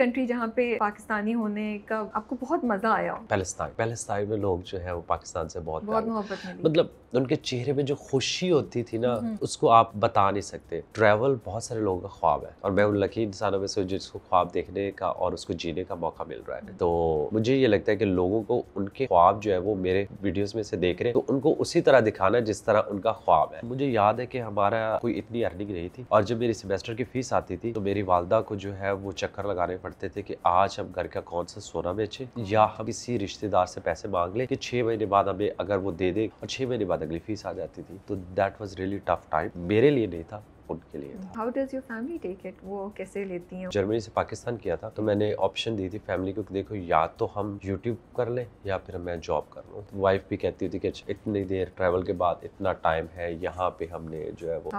Country जहाँ पे पाकिस्तानी होने का आपको बहुत मजा आया पैलेस्तान पैलेस्तान में लोग जो है वो पाकिस्तान से बहुत बहुत मोहब्बत मतलब उनके चेहरे में जो खुशी होती थी ना हम्म। उसको आप बता नहीं सकते ट्रैवल बहुत सारे लोगों का ख्वाब है और मैं उन लकी इंसानों में से जिसको ख्वाब देखने का और उसको जीने का मौका मिल रहा है हम्म। तो मुझे ये लगता है कि लोगों को उनके ख्वाब जो है वो मेरे वीडियोस में से देख रहे हैं तो उनको उसी तरह दिखाना है जिस तरह उनका ख्वाब है मुझे याद है कि हमारा कोई इतनी अर्निंग नहीं थी और जब मेरी सेमेस्टर की फीस आती थी तो मेरी वालदा को जो है वो चक्कर लगाने पड़े पड़ते थे कि आज हम घर का कौन सा सोना बेचे या हम किसी रिश्तेदार से पैसे मांग ले कि महीने बाद हमें अगर वो दे दे और छह महीने बाद अगली फीस आ जाती थी तो that was really tough time मेरे लिए नहीं था फूड के लिए था how does your family take it वो कैसे लेती हैं जर्मनी से पाकिस्तान किया था तो मैंने ऑप्शन दी थी फैमिली को देखो या तो हम यूट्यूब कर लें या फिर मैं जॉब कर लूँ तो वाइफ भी कहती थी कि अच्छा, इतनी देर ट्रैवल के बाद इतना टाइम है यहाँ पे हमने जो है वो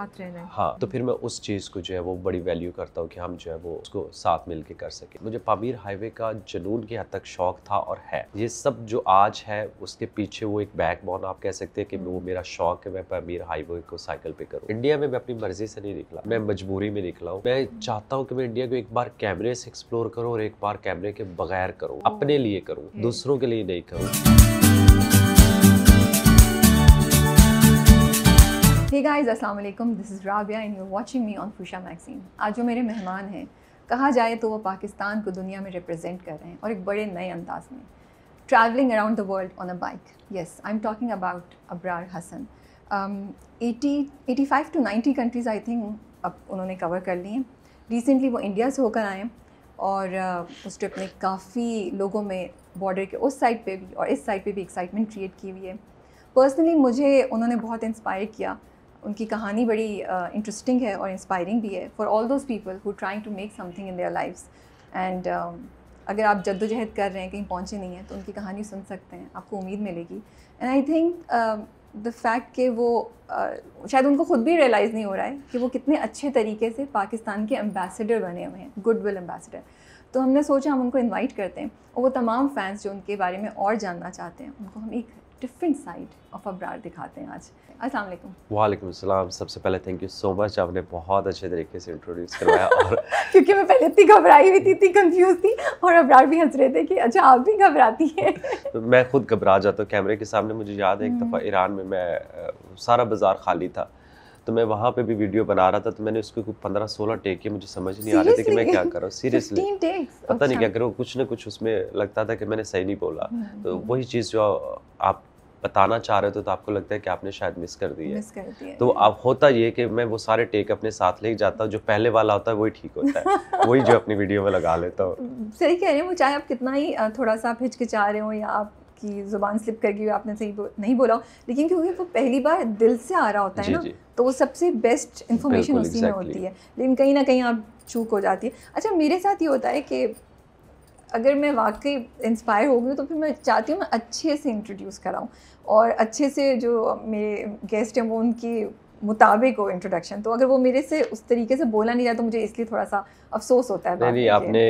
हाँ तो फिर मैं उस चीज़ को जो है वो बड़ी वैल्यू करता हूँ कि हम जो है वो उसको साथ मिल के कर सके मुझे पामीर हाईवे का जनून की हद तक शौक था और है ये सब जो आज है उसके पीछे वो एक बोन आप कह सकते हैं कि वो मेरा शौक है मैं पामीर हाईवे को साइकिल पे करूँ इंडिया में मैं अपनी मर्जी से नहीं निकला मैं मजबूरी में निकला हूँ मैं चाहता हूँ कि मैं इंडिया को एक बार कैमरे से एक्सप्लोर करूँ और एक बार कैमरे के बगैर करूँ अपने लिए करूँ दूसरों के लिए नहीं करूँ गाइस अस्सलाम वालेकुम this is Rabia and you are watching me on Fuchsia magazine आज जो मेरे मेहमान हैं कहा जाए तो वो पाकिस्तान को दुनिया में रिप्रेजेंट कर रहे हैं और एक बड़े नए अंदाज में travelling around the world on a bike yes I am talking about Abrar Hassan eighty eighty five to ninety countries I think अब उन्होंने कवर कर ली हैं रिसेंटली वो इंडिया से होकर आए और uh, उस ट्रिप ने काफ़ी लोगों में बॉर्डर के उस साइड पे भी और इस साइड पे भी एक्साइटमेंट क्रिएट की हुई है पर्सनली मुझे उन्होंने बहुत इंस्पायर किया उनकी कहानी बड़ी इंटरेस्टिंग uh, है और इंस्पायरिंग भी है for all those people who trying to make something in their lifes and अगर आप जद्दोजहद कर रहे हैं कहीं पहुँचे नहीं हैं तो उनकी कहानी सुन सकते हैं आपको उम्मीद मिलेगी and I think the fact कि वो आ, शायद उनको ख़ुद भी रियलाइज़ नहीं हो रहा है कि वो कितने अच्छे तरीके से पाकिस्तान के एम्बेसडर बने हुए हैं गुड विल एम्बेसडर तो हमने सोचा हम उनको इनवाइट करते हैं और वो तमाम फैंस जो उनके बारे में और जानना चाहते हैं उनको हम एक डिफरेंट साइड ऑफ अब्रार दिखाते हैं आज अस्सलाम वालेकुम वालेकुम अस्सलाम सबसे पहले थैंक यू सो मच आपने बहुत अच्छे तरीके से इंट्रोड्यूस करवाया और क्योंकि मैं पहले इतनी घबराई हुई थी इतनी कंफ्यूज थी और अब्रार भी हंस रहे थे कि अच्छा आप भी घबराती हैं तो मैं खुद घबरा जाता हूँ कैमरे के सामने मुझे याद है एक हम्म। दफ़ा ईरान में मैं सारा बाज़ार खाली था तो मैं वहाँ पे भी वीडियो बना रहा था तो मैंने उसके कुछ पंद्रह सोलह टेक किए मुझे समझ नहीं आ रहे थे कि मैं क्या कर रहा हूँ सीरियसली पता नहीं अच्छा। क्या करूँ कुछ ना कुछ उसमें लगता था कि मैंने सही नहीं बोला हम्म, तो हम्म, वही चीज़ जो आप बताना चाह रहे हो तो, तो आपको लगता है कि आपने शायद मिस कर दी है मिस कर दिया तो अब होता ये कि मैं वो सारे टेक अपने साथ ले जाता हूँ जो पहले वाला होता है वही ठीक होता है वही जो अपनी वीडियो में लगा लेता हूँ सही कह रहे हैं वो चाहे आप कितना ही थोड़ा सा हिचकिचा रहे हो या आप की ज़ुबान स्लिप कर गई आपने सही बो, नहीं बोला लेकिन क्योंकि वो पहली बार दिल से आ रहा होता है ना तो वो सबसे बेस्ट इन्फॉर्मेशन उसी exactly. में होती है लेकिन कहीं ना कहीं आप चूक हो जाती है अच्छा मेरे साथ ये होता है कि अगर मैं वाकई इंस्पायर हो गई तो फिर मैं चाहती हूँ मैं अच्छे से इंट्रोड्यूस कराऊँ और अच्छे से जो मेरे गेस्ट हैं वो उनकी मुताबिक हो इंट्रोडक्शन तो अगर वो मेरे से उस तरीके से बोला नहीं जाए तो मुझे इसलिए थोड़ा सा अफसोस होता है नहीं नहीं आपने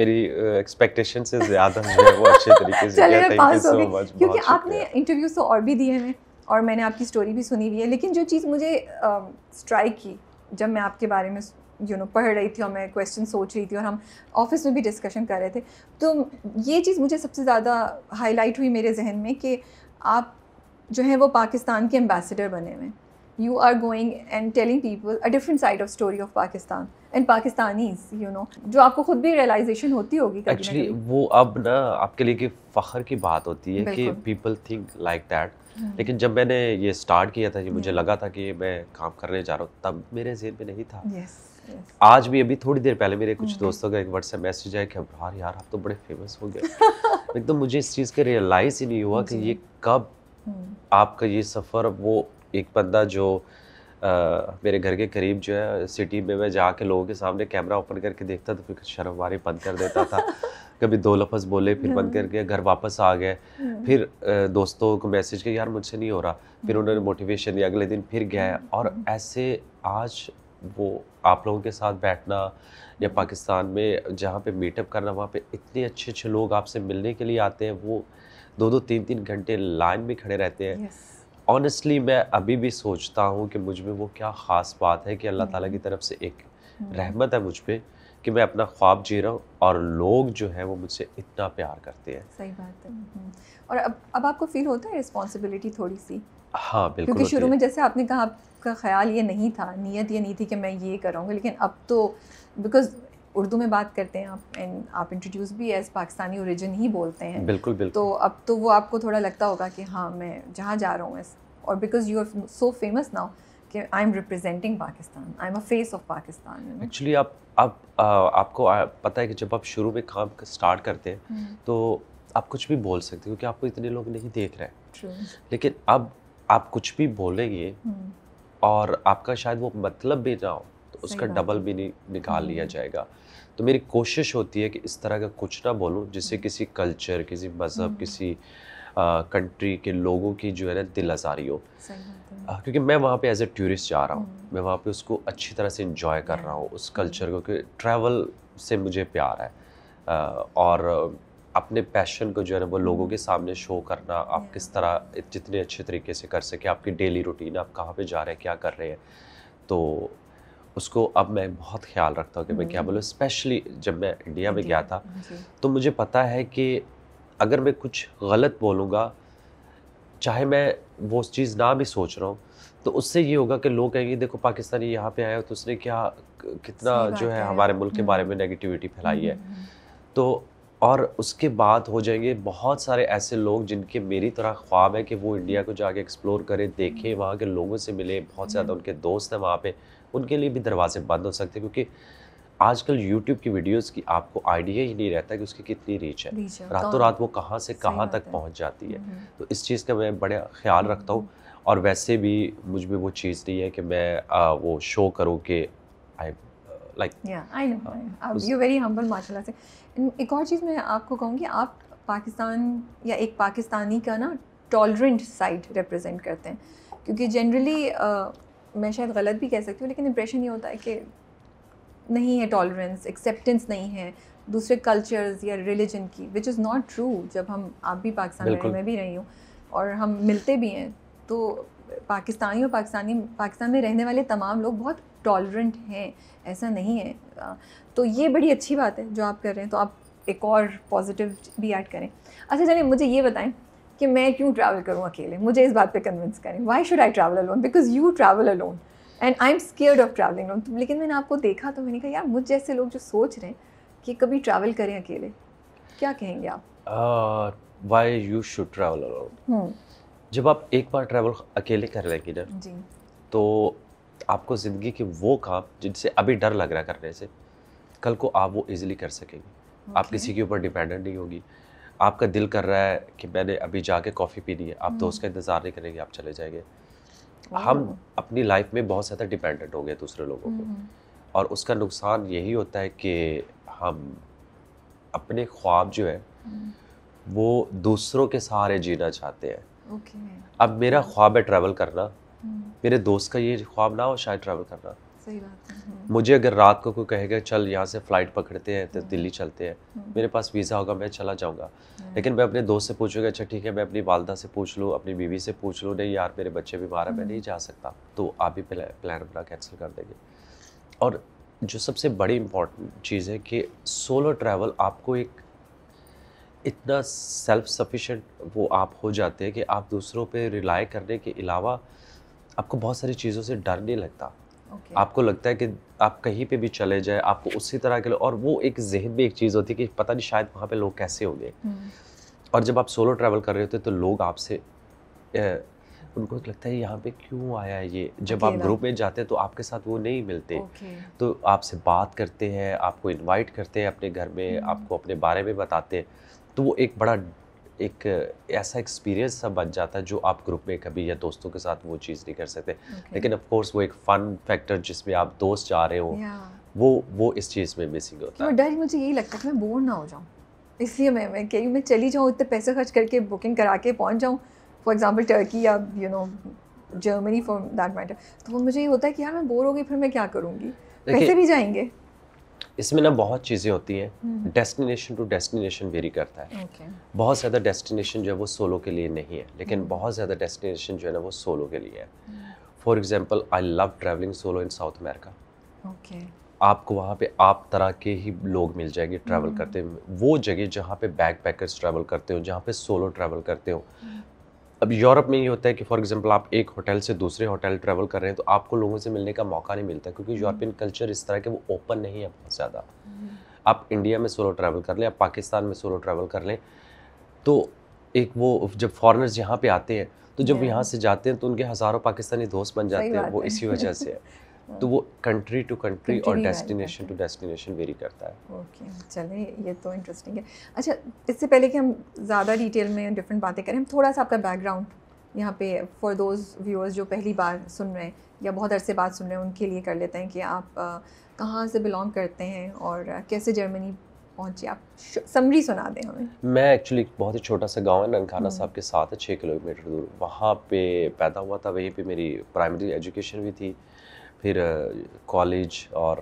मेरी एक्सपेक्टेशन से ज़्यादा वो अच्छे तरीके से चलिए पास हो गई क्योंकि आपने इंटरव्यूज तो और भी दिए हैं और मैंने आपकी स्टोरी भी सुनी हुई है लेकिन जो चीज़ मुझे स्ट्राइक की जब मैं आपके बारे में यू नो पढ़ रही थी और मैं क्वेश्चन सोच रही थी और हम ऑफिस में भी डिस्कशन कर रहे थे तो ये चीज़ मुझे सबसे ज़्यादा हाईलाइट हुई मेरे जहन में कि आप जो है वो पाकिस्तान के एम्बेसडर बने हुए you are going and telling people a different side of story of Pakistan and and you know जो आपको खुद भी रियलाइजेशन होती होगी एक्चुअली वो अब ना आपके लिए कि फखर की बात होती है कि पीपल थिंक लाइक दैट लेकिन जब मैंने ये स्टार्ट किया था कि मुझे लगा था कि मैं काम करने जा रहा हूँ तब मेरे जेन में नहीं था yes. आज भी अभी थोड़ी देर पहले मेरे कुछ हम्म। दोस्तों का एक व्हाट्सएप मैसेज आया कि अब यार आप तो बड़े फेमस हो गए एकदम तो मुझे इस चीज़ का रियलाइज ही नहीं हुआ कि ये कब हम्म। आपका ये सफ़र वो एक बंदा जो आ, मेरे घर के करीब जो है सिटी में मैं जाके लोगों के सामने कैमरा ओपन करके देखता तो फिर शर्म मारे बंद कर देता था कभी दो लफज बोले फिर बंद हाँ। करके घर वापस आ गए हम्म। फिर दोस्तों को मैसेज किया यार मुझसे नहीं हो रहा फिर उन्होंने मोटिवेशन दिया अगले दिन फिर गया और ऐसे आज वो आप लोगों के साथ बैठना या पाकिस्तान में जहाँ पे मीटअप करना वहाँ पे इतने अच्छे अच्छे लोग आपसे मिलने के लिए आते हैं वो दो दो तीन तीन घंटे लाइन में खड़े रहते हैं ऑनेस्टली yes. मैं अभी भी सोचता हूँ कि मुझ में वो क्या ख़ास बात है कि अल्लाह ताला हम्म। की तरफ से एक हम्म। रहमत है मुझ पर कि मैं अपना ख्वाब जी रहा हूँ और लोग जो है वो मुझसे इतना प्यार करते हैं सही बात है हम्म। और अब अब आपको फील होता है रिस्पॉन्सिबिलिटी थोड़ी सी हाँ बिल्कुल क्योंकि शुरू में जैसे आपने कहा आप का ख्याल ये नहीं था नीयत ये नहीं थी कि मैं ये करूँगा लेकिन अब तो बिकॉज उर्दू में बात करते हैं आप एंड आप इंट्रोड्यूस भी एज पाकिस्तानी ओरिजिन ही बोलते हैं बिल्कुल बिल्कुल तो अब तो वो आपको थोड़ा लगता होगा कि हाँ मैं जहाँ जा रहा हूँ और because you are so famous now कि I am representing Pakistan I am a face of Pakistan actually आप आप आपको आ, पता है कि जब आप शुरू में काम स्टार्ट करते हैं हम्म। तो आप कुछ भी बोल सकते हो क्योंकि आपको इतने लोग नहीं देख रहे हैं लेकिन अब आप कुछ भी बोलेंगे हम्म। और आपका शायद वो मतलब भी ना हो तो उसका डबल भी नहीं निकाल लिया हम्म। जाएगा तो मेरी कोशिश होती है कि इस तरह का कुछ ना बोलूँ जिससे हम्म। किसी कल्चर किसी मज़हब हम्म। किसी कंट्री के लोगों की जो है ना दिल आजारी हो क्योंकि मैं वहाँ पे एज ए टूरिस्ट जा रहा हूँ मैं वहाँ पे उसको अच्छी तरह से इन्जॉय कर रहा हूँ उस कल्चर को कि ट्रैवल से मुझे प्यार है और अपने पैशन को जो है ना वो लोगों के सामने शो करना आप किस तरह जितने अच्छे तरीके से कर सके आपकी डेली रूटीन आप कहाँ पे जा रहे हैं क्या कर रहे हैं तो उसको अब मैं बहुत ख्याल रखता हूँ कि मैं क्या hmm. बोलूँ स्पेशली जब मैं इंडिया में गया था तो मुझे पता है कि अगर मैं कुछ गलत बोलूँगा चाहे मैं वो चीज़ ना भी सोच रहा हूँ तो उससे ये होगा कि लोग कहेंगे देखो पाकिस्तानी यहाँ पे आया तो उसने क्या कितना जो है हमारे मुल्क के बारे hmm. में नेगेटिविटी फैलाई है hmm. तो और उसके बाद हो जाएंगे बहुत सारे ऐसे लोग जिनके मेरी तरह ख्वाब है कि वो इंडिया को जाके एक्सप्लोर करें देखें वहाँ के लोगों से मिले बहुत हम्म। ज़्यादा उनके दोस्त हैं वहाँ पे उनके लिए भी दरवाजे बंद हो सकते हैं क्योंकि आजकल YouTube की वीडियोस की आपको आइडिया ही नहीं रहता कि उसकी कितनी रीच है रातों रात वो कहाँ से कहाँ तक पहुँच जाती है हम्म, हम्म। तो इस चीज़ का मैं बड़ा ख्याल रखता हूँ और वैसे भी मुझ में वो चीज़ नहीं है कि मैं वो शो करूँ कि I like I know you very humble माशाल्लाह से एक और चीज़ मैं आपको कहूँगी आप पाकिस्तान या एक पाकिस्तानी का ना टॉलरेंट साइड रिप्रेजेंट करते हैं क्योंकि जनरली uh, मैं शायद गलत भी कह सकती हूँ लेकिन इंप्रेशन ये होता है कि नहीं है टॉलरेंस एक्सेप्टेंस नहीं है दूसरे कल्चर्स या रिलीजन की विच इज़ नॉट ट्रू जब हम आप भी पाकिस्तान में मैं भी रही हूँ और हम मिलते भी हैं तो पाकिस्तानी और पाकिस्तानी पाकिस्तान में रहने वाले तमाम लोग बहुत टॉलरेंट हैं ऐसा नहीं है तो ये बड़ी अच्छी बात है जो आप कर रहे हैं तो आप एक और पॉजिटिव भी ऐड करें अच्छा चलिए मुझे ये बताएं कि मैं क्यों ट्रैवल करूँ अकेले मुझे इस बात पे कन्विंस करें why should I travel alone because you travel alone and I am scared of travelling alone लेकिन मैंने आपको देखा तो मैंने कहा यार मुझ जैसे लोग जो सोच रहे हैं कि कभी ट्रैवल करें अकेले क्या कहेंगे आप why you should travel alone जब आप एक बार ट्रैवल अकेले कर लेंगे ना तो आपको ज़िंदगी के वो काम जिनसे अभी डर लग रहा है करने से कल को आप वो ईजिली कर सकेंगे okay. आप किसी के ऊपर डिपेंडेंट नहीं होगी आपका दिल कर रहा है कि मैंने अभी जाके कॉफ़ी पीनी है आप दोस्त तो हम्म। का इंतज़ार नहीं करेंगे आप चले जाएंगे हम अपनी लाइफ में बहुत ज़्यादा डिपेंडेंट हो गए दूसरे लोगों को हम्म। और उसका नुकसान यही होता है कि हम अपने ख्वाब जो है हम्म। वो दूसरों के सहारे जीना चाहते हैं okay. अब मेरा ख्वाब है ट्रैवल करना मेरे दोस्त का ये ख्वाब ना हो शायद ट्रैवल करना सही बात है हम्म। मुझे अगर रात को कोई कहेगा चल यहाँ से फ्लाइट पकड़ते हैं तो दिल्ली चलते हैं हम्म। हम्म। मेरे पास वीज़ा होगा मैं चला जाऊँगा लेकिन मैं अपने दोस्त से पूछूंगा अच्छा ठीक है मैं अपनी वालदा से पूछ लूँ अपनी बीवी से पूछ लूँ नहीं यार मेरे बच्चे बीमार है मैं नहीं जा सकता तो आप ही प्लान अपना कैंसिल कर देंगे और जो सबसे बड़ी इम्पॉर्टेंट चीज़ है कि सोलो ट्रैवल आपको एक इतना सेल्फ सफिशेंट वो आप हो जाते हैं कि आप दूसरों पे रिलाई करने के अलावा आपको बहुत सारी चीज़ों से डर नहीं लगता okay. आपको लगता है कि आप कहीं पे भी चले जाए आपको उसी तरह के लोग और वो एक जहन भी एक चीज़ होती है कि पता नहीं शायद वहाँ पे लोग कैसे होंगे hmm. और जब आप सोलो ट्रैवल कर रहे होते तो लोग आपसे उनको लगता है यहाँ पे क्यों आया है ये जब आप ग्रुप में जाते हैं तो आपके साथ वो नहीं मिलते okay. तो आपसे बात करते हैं आपको इनवाइट करते हैं अपने घर में hmm. आपको अपने बारे में बताते हैं तो वो एक बड़ा एक ऐसा एक्सपीरियंस सा बन जाता है जो आप ग्रुप में कभी या दोस्तों के साथ वो चीज़ नहीं कर सकते okay. लेकिन ऑफ कोर्स वो एक फ़न फैक्टर जिसमें आप दोस्त जा रहे हो yeah. वो वो इस चीज़ में मिसिंग होता है डर मुझे यही लगता है कि मैं बोर ना हो जाऊँ इसलिए मैं मैं कहीं मैं चली जाऊँ इतने पैसे खर्च करके बुकिंग करा के पहुँच जाऊँ फॉर एग्ज़ाम्पल टर्की या you know Germany for that matter तो मुझे ये होता है कि यार मैं बोर हो गई फिर मैं क्या करूँगी पैसे भी जाएंगे इसमें ना बहुत चीज़ें होती हैं डेस्टिनेशन टू डेस्टिनेशन वेरी करता है okay. बहुत ज़्यादा डेस्टिनेशन जो है वो सोलो के लिए नहीं है लेकिन हम्म। बहुत ज़्यादा डेस्टिनेशन जो है ना वो सोलो के लिए है for example I love travelling solo in South America आपको वहाँ पे आप तरह के ही लोग मिल जाएंगे ट्रैवल हम्म। करते हुए वो जगह जहाँ पे बैक पैकर्स ट्रैवल करते हो जहाँ पे सोलो ट्रैवल करते हो हम्म। अब यूरोप में ये होता है कि फॉर एग्जांपल आप एक होटल से दूसरे होटल ट्रैवल कर रहे हैं तो आपको लोगों से मिलने का मौका नहीं मिलता क्योंकि हम्म। यूरोपियन कल्चर इस तरह के वो ओपन नहीं है बहुत ज़्यादा हम्म। आप इंडिया में सोलो ट्रैवल कर लें आप पाकिस्तान में सोलो ट्रैवल कर लें तो एक वो जब फॉरनर्स यहाँ पे आते हैं तो जब यहाँ से जाते हैं तो उनके हज़ारों पाकिस्तानी दोस्त बन जाते हैं वो इसी वजह से है तो वो कंट्री टू कंट्री और डेस्टिनेशन टू डेस्टिनेशन वेरी करता है ओके okay, ये तो इंटरेस्टिंग है अच्छा इससे पहले कि हम ज़्यादा डिटेल में डिफरेंट बातें करें हम थोड़ा सा आपका बैकग्राउंड यहाँ पे फॉर दोज व्यूअर्स जो पहली बार सुन रहे हैं या बहुत अरसे बात सुन रहे हैं उनके लिए कर लेते हैं कि आप कहाँ से बिलोंग करते हैं और कैसे जर्मनी पहुँचे आप समरी सुना दें हमें मैं एक्चुअली बहुत ही छोटा सा गांव है ननखाना हम्म। साहब के साथ है छः किलोमीटर दूर वहाँ पे पैदा हुआ था वहीं पे मेरी प्राइमरी एजुकेशन भी थी फिर कॉलेज और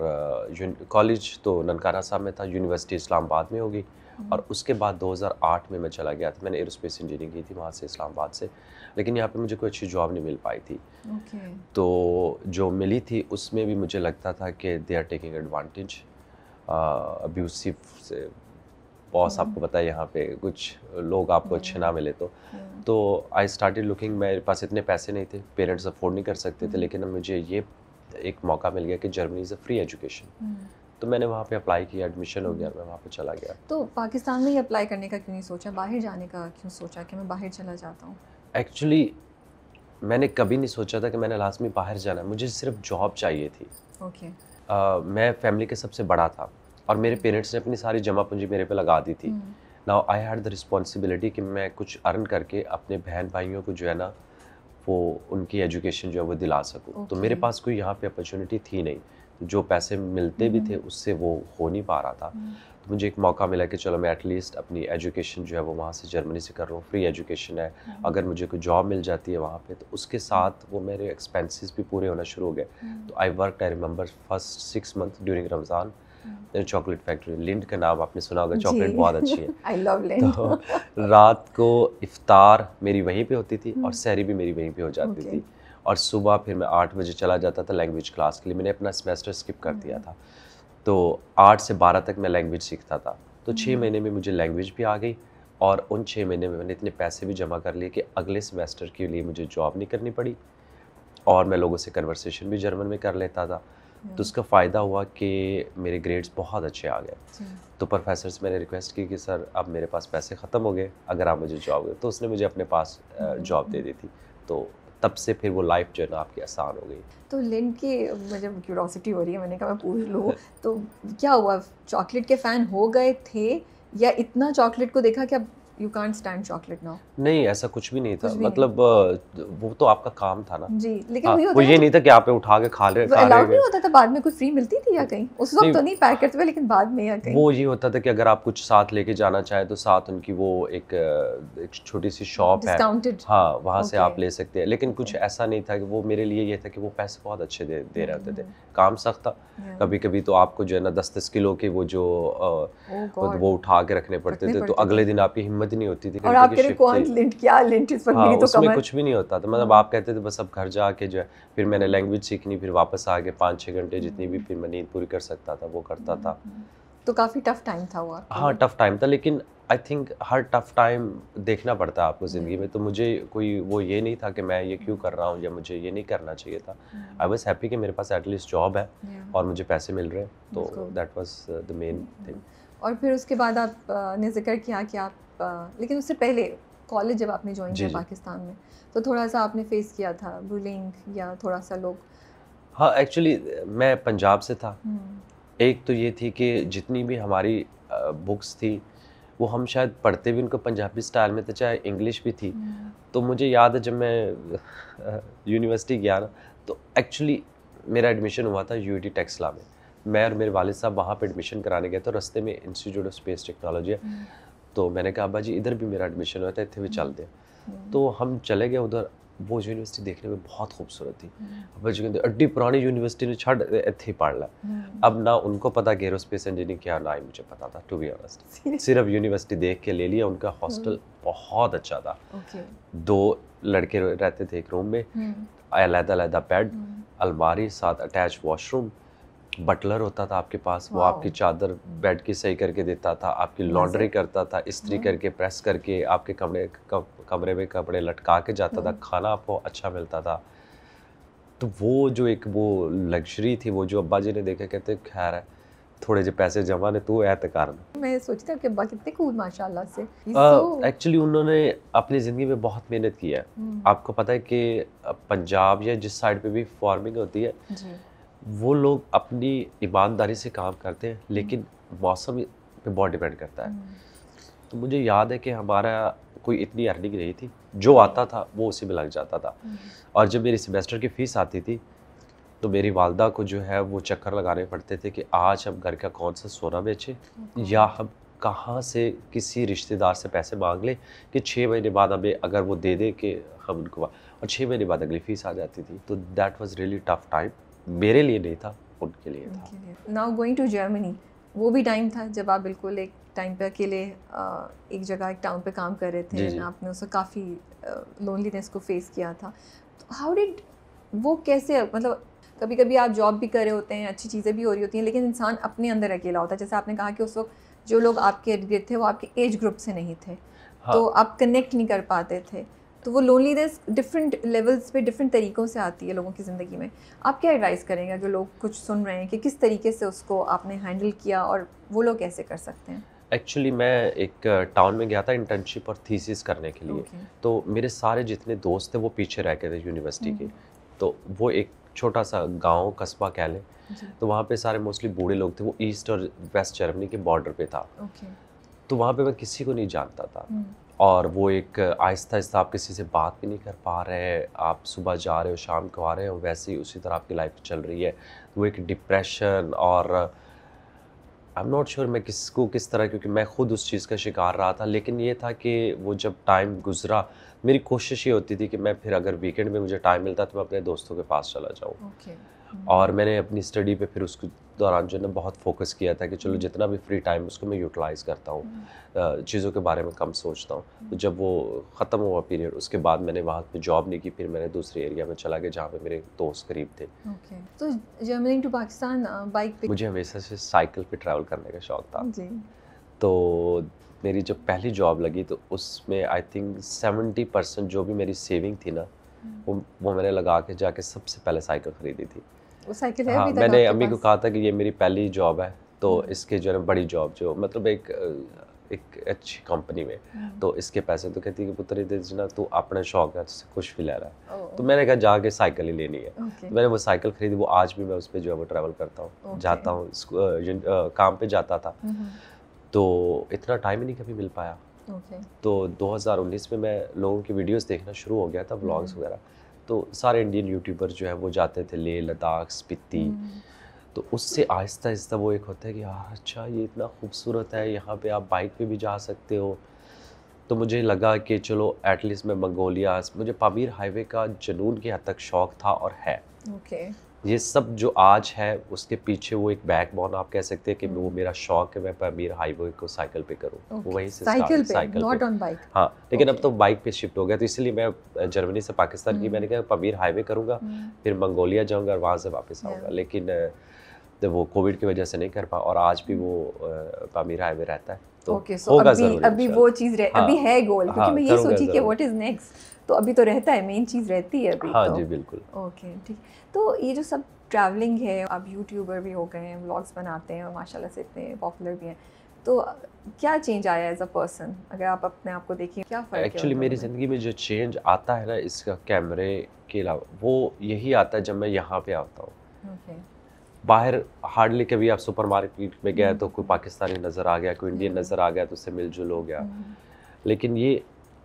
कॉलेज तो ननकाना साहब में था यूनिवर्सिटी इस्लामाबाद में होगी हम्म। और उसके बाद 2008 में मैं चला गया था मैंने एयरोस्पेस इंजीनियरिंग की थी वहाँ से इस्लामाबाद से लेकिन यहाँ पे मुझे कोई अच्छी जॉब नहीं मिल पाई थी okay. तो जो मिली थी उसमें भी मुझे लगता था कि they are taking advantage abusive से बॉस हम्म। आपको पता है यहाँ पे कुछ लोग आपको अच्छे ना हम्म। मिले तो तो आई स्टार्टेड लुकिंग मेरे पास इतने पैसे नहीं थे पेरेंट्स अफोर्ड नहीं कर सकते थे लेकिन मुझे ये एक मौका मिल गया कि Germany is a free education तो मैंने वहाँ पे अप्लाई किया एडमिशन हो गया मैं वहाँ पे चला गया तो पाकिस्तान में ही अप्लाई करने का क्यों नहीं सोचा बाहर जाने का क्यों सोचा कि मैं बाहर चला जाता हूँ एक्चुअली मैंने कभी नहीं सोचा था कि मैंने लास्ट में बाहर जाना मुझे सिर्फ जॉब चाहिए थी ओके okay. uh, मैं फैमिली के सबसे बड़ा था और मेरे पेरेंट्स ने अपनी सारी जमा पूंजी मेरे पे लगा दी थी now I had the responsibility कि मैं कुछ अर्न करके अपने बहन भाइयों को जो है ना वो उनकी एजुकेशन जो है वो दिला सकूँ तो okay. तो मेरे पास कोई यहाँ पे अपॉर्चुनिटी थी नहीं तो जो पैसे मिलते भी थे mm-hmm. उससे वो हो नहीं पा रहा था mm-hmm. तो मुझे एक मौका मिला कि चलो मैं एटलीस्ट अपनी एजुकेशन जो है वो वहाँ से जर्मनी से कर रहा हूँ फ्री एजुकेशन है mm-hmm. अगर मुझे कोई जॉब मिल जाती है वहाँ पे तो उसके साथ वो मेरे एक्सपेंसेस भी पूरे होना शुरू हो गए तो I work I remember first six month during Ramzan chocolate factory Lindt का नाम आपने सुना होगा चॉकलेट बहुत अच्छी है आई लव लिंड तो रात को इफ्तार मेरी वहीं पे होती थी और हम्म। सहरी भी मेरी वहीं पे हो जाती okay. थी और सुबह फिर मैं आठ बजे चला जाता था लैंग्वेज क्लास के लिए मैंने अपना सेमेस्टर स्किप कर दिया हम्म। था तो आठ से बारह तक मैं लैंग्वेज सीखता था तो छः हम्म। महीने में मुझे लैंग्वेज भी आ गई और उन छः महीने में मैंने इतने पैसे भी जमा कर लिए कि अगले सेमेस्टर के लिए मुझे जॉब नहीं करनी पड़ी और मैं लोगों से कन्वर्सेशन भी जर्मन में कर लेता था तो उसका फ़ायदा हुआ कि मेरे ग्रेड्स बहुत अच्छे आ गए तो प्रोफेसर से मैंने रिक्वेस्ट की कि सर अब मेरे पास पैसे ख़त्म हो गए अगर आप मुझे जॉब दे तो उसने मुझे अपने पास जॉब हम्म, हम्म, दे हम्म। दी थी तो तब से फिर वो लाइफ जो है ना आपकी आसान हो गई तो लिंड की मुझे क्यूरोसिटी हो रही है मैंने कहा मैं पूछ लूँ तो क्या हुआ चॉकलेट के फ़ैन हो गए थे या इतना चॉकलेट को देखा कि अब you can't stand chocolate now नहीं ऐसा कुछ भी नहीं था भी मतलब नहीं। वो तो आपका काम था ना जी लेकिन आ, हाँ, वो ये नहीं था कि आप उठा के खा ले अलाउड नहीं होता था बाद में कुछ फ्री मिलती थी या कहीं उस वक्त तो नहीं पैक करते हुए लेकिन बाद में या कहीं वो ये होता था कि अगर आप कुछ साथ लेके जाना चाहे तो साथ उनकी वो एक एक छोटी सी शॉप है हाँ वहाँ से आप ले सकते हैं लेकिन कुछ ऐसा नहीं था कि वो मेरे लिए ये था कि वो पैसे बहुत अच्छे दे दे रहे थे hmm। काम सख्त था कभी कभी तो आपको जो है ना दस दस किलो के वो जो oh वो उठा के रखने पड़ते थे तो अगले दिन आपकी हिम्मत समझ नहीं होती थी और आप कह रहे कौन लिंट क्या लिंट इस वक्त हाँ, तो कमर कुछ भी नहीं होता था मतलब आप कहते थे बस अब घर जाके जो है फिर मैंने लैंग्वेज सीखनी फिर वापस आके पाँच छः घंटे जितनी भी हम्म। फिर मैं नींद पूरी कर सकता था वो करता था हम्म। तो काफ़ी टफ टाइम था वो हाँ टफ टाइम था लेकिन आई थिंक हर टफ टाइम देखना पड़ता है आपको हम्म। ज़िंदगी में तो मुझे कोई वो ये नहीं था कि मैं ये क्यों कर रहा हूँ या मुझे ये नहीं करना चाहिए था आई वॉज हैप्पी कि मेरे पास एटलीस्ट जॉब है और मुझे पैसे मिल रहे हैं तो that was the main thing और फिर उसके बाद आपने uh, जिक्र किया कि आप लेकिन उससे पहले कॉलेज जब आपने ज्वाइन किया पाकिस्तान में तो थोड़ा सा आपने फेस किया था बुलिंग या थोड़ा सा लोग हाँ एक्चुअली मैं पंजाब से था हम्म। एक तो ये थी कि जितनी भी हमारी बुक्स थी वो हम शायद पढ़ते भी उनको पंजाबी स्टाइल में थे चाहे इंग्लिश भी थी हम्म। तो मुझे याद है जब मैं यूनिवर्सिटी गया ना तो एक्चुअली मेरा एडमिशन हुआ था यू टी टेक्सला में मैं और मेरे वालिद साहब वहाँ पर एडमिशन कराने गए तो रस्ते में इंस्टीट्यूट ऑफ स्पेस टेक्नोलॉजी है हम्म। तो मैंने कहा अब्बा जी इधर भी मेरा एडमिशन हुआ था इतने भी चलते दिया हम्म। तो हम चले गए उधर वो यूनिवर्सिटी देखने में बहुत खूबसूरत थी हम्म। अब्बा जी कहते अड्डी पुरानी यूनिवर्सिटी ने छड़ इतनी पढ़ ला हम्म। अब ना उनको पता कि एरोस्पेस इंजीनियरिंग क्या ना ही मुझे पता था टू बी ऑनेस्ट सिर्फ यूनिवर्सिटी देख के ले लिया उनका हॉस्टल बहुत अच्छा था दो लड़के रहते थे एक रूम में अलहदा अलहदा बेड अलमारी साथ अटैच वॉशरूम बटलर होता था आपके पास वो आपकी चादर बेड की सही करके देता था आपकी लॉन्ड्री करता था इस्त्री हम्म। करके प्रेस करके आपके कमरे कमरे में कपड़े लटका के जाता था हम्म। खाना आपको अच्छा मिलता था तो वो जो एक वो लग्जरी थी वो जो अब्बा जी ने देखा कहते खैर है थोड़े जो पैसे जमा ने तो ऐत कारण मैं सोचता हूँ कि अब्बा कितने कूल माशाल्लाह से एक्चुअली उन्होंने अपनी ज़िंदगी में बहुत मेहनत की है हम्म। आपको पता है कि पंजाब या जिस साइड पे भी फार्मिंग होती है वो लोग अपनी ईमानदारी से काम करते हैं हम्म। लेकिन मौसम पे बहुत डिपेंड करता है हम्म। तो मुझे याद है कि हमारा कोई इतनी अर्निंग नहीं थी जो हम्म। आता था वो उसी में लग जाता था और जब मेरी सेमेस्टर की फ़ीस आती थी तो मेरी वालदा को जो है वो चक्कर लगाने पड़ते थे कि आज हम घर का कौन सा सोना बेचें या हम कहाँ से किसी रिश्तेदार से पैसे मांग लें कि छः महीने बाद हमें अगर वो दे दें कि हम उनको और छः महीने बाद अगली फ़ीस आ जाती थी तो that was really tough time मेरे लिए नहीं था उनके लिए था नाउ गोइंग टू जर्मनी वो भी टाइम था जब आप बिल्कुल एक टाइम पे अकेले एक जगह एक टाउन पे काम कर रहे थे जी, आपने उसको काफ़ी लोनलीनेस को फेस किया था तो हाउ डिड वो कैसे मतलब कभी कभी आप जॉब भी कर रहे होते हैं अच्छी चीज़ें भी हो रही होती हैं लेकिन इंसान अपने अंदर अकेला होता है जैसे आपने कहा कि उस वक्त जो लोग आपके इर्द गिर्द थे वो आपके एज ग्रुप से नहीं थे हाँ। तो आप कनेक्ट नहीं कर पाते थे तो वो लोनलीनेस डिफरेंट लेवल्स पे डिफरेंट तरीक़ों से आती है लोगों की ज़िंदगी में आप क्या एडवाइस करेंगे अगर लोग कुछ सुन रहे हैं कि किस तरीके से उसको आपने हैंडल किया और वो लोग कैसे कर सकते हैं एक्चुअली मैं एक टाउन में गया था इंटर्नशिप और थीसिस करने के लिए okay. तो मेरे सारे जितने दोस्त थे वो पीछे रह गए थे यूनिवर्सिटी के हम्म। तो वो एक छोटा सा गांव कस्बा कह लें तो वहाँ पे सारे मोस्टली बूढ़े लोग थे वो ईस्ट और वेस्ट जर्मनी के बॉर्डर पे था okay. तो वहाँ पे मैं किसी को नहीं जानता था हम्म। और वो एक आहिस्ता आहिस्ता आप किसी से बात भी नहीं कर पा रहे हैं आप सुबह जा रहे हो शाम को आ रहे हो वैसे ही उसी तरह आपकी लाइफ चल रही है वो तो एक डिप्रेशन और आई एम नॉट श्योर मैं किसको किस तरह क्योंकि मैं खुद उस चीज़ का शिकार रहा था लेकिन ये था कि वो जब टाइम गुजरा मेरी कोशिश ये होती थी कि मैं फिर अगर वीकेंड में मुझे टाइम मिलता तो मैं अपने दोस्तों के पास चला जाऊँ okay. और मैंने अपनी स्टडी पे फिर उसके दौरान जो है ना बहुत फोकस किया था कि चलो हम्म। जितना भी फ्री टाइम उसको मैं यूटिलाइज़ करता हूँ हम्म। चीज़ों के बारे में कम सोचता हूँ तो जब वो ख़त्म हुआ पीरियड उसके बाद मैंने वहाँ पे जॉब नहीं की फिर मैंने दूसरे एरिया में चला गया जहाँ पे मेरे दोस्त करीब थे तो जर्मनी टू पाकिस्तान बाइक पे मुझे हमेशा से साइकिल पे ट्रैवल करने का शौक था तो मेरी जब पहली जॉब लगी तो उसमें आई थिंक सेवेंटी परसेंट जो भी मेरी सेविंग थी ना वो वो मैंने लगा के जाके सबसे पहले साइकिल ख़रीदी थी वो साइकिल है हाँ, मैंने अम्मी को कहा था कि ये मेरी पहली जॉब है तो हम्म। इसके जो है बड़ी जॉब जो मतलब एक एक अच्छी कंपनी में हम्म। तो इसके पैसे तो कहती है कि पुत्र ना तू तो अपना शौक है तुझसे कुछ भी ले रहा है तो मैंने कहा जाके साइकिल ही लेनी है तो मैंने वो साइकिल खरीदी वो आज भी मैं उस पर जो है वो ट्रैवल करता हूँ जाता हूँ काम पे जाता था हम्म, तो इतना टाइम ही नहीं कभी मिल पाया तो 2019 में मैं लोगों की वीडियोस देखना शुरू हो गया था ब्लॉग्स हम्म। वगैरह तो सारे इंडियन यूट्यूबर जो है वो जाते थे लेह लद्दाख स्पिति हम्म। तो उससे आहिस्ता आहिस्ता वो एक होता है कि यार अच्छा ये इतना खूबसूरत है यहाँ पे आप बाइक पे भी जा सकते हो तो मुझे लगा कि चलो एटलीस्ट मैं मंगोलिया मुझे पामीर हाईवे का जुनून के हद तक शौक था और है ओके okay. ये सब जो आज है उसके पीछे वो एक बैक बोन आप कह सकते हैं कि वो मेरा शौक है मैं पमीर हाईवे को साइकिल पे करूँ okay. वहीं से साइकिल पे साइकिल नॉट ऑन बाइक हाँ लेकिन okay. अब तो बाइक पे शिफ्ट हो गया तो इसलिए मैं जर्मनी से पाकिस्तान hmm. की मैंने कहा पमीर हाईवे करूँगा hmm. फिर मंगोलिया जाऊँगा और वहाँ से वापस आऊँगा yeah. लेकिन वो कोविड की वजह से नहीं कर पा और आज भी hmm. वो पमीर हाईवे रहता है तो होगा अभी, अभी वो चीज़ रह, हाँ, अभी है गोल हाँ, क्योंकि मैं ये सोची कि व्हाट इज नेक्स्ट तो अभी तो रहता है मेन चीज़ रहती है अभी हाँ तो। जी बिल्कुल ओके ठीक तो ये जो सब ट्रैवलिंग है आप यूट्यूबर भी हो गए हैं व्लॉग्स बनाते हैं और माशाल्लाह से इतने पॉपुलर भी हैं तो क्या चेंज आया एज अ पर्सन अगर आप अपने आप को देखिए क्या फर्क एक्चुअली मेरी ज़िंदगी में जो चेंज आता है ना इसका कैमरे के अलावा वो यही आता है जब मैं यहाँ पे आता हूँ बाहर हार्डली कभी आप सुपर मार्केट में गए हम्म। तो कोई पाकिस्तानी नज़र आ गया कोई इंडियन हम्म। नज़र आ गया तो उससे मिलजुल हो गया हम्म। लेकिन ये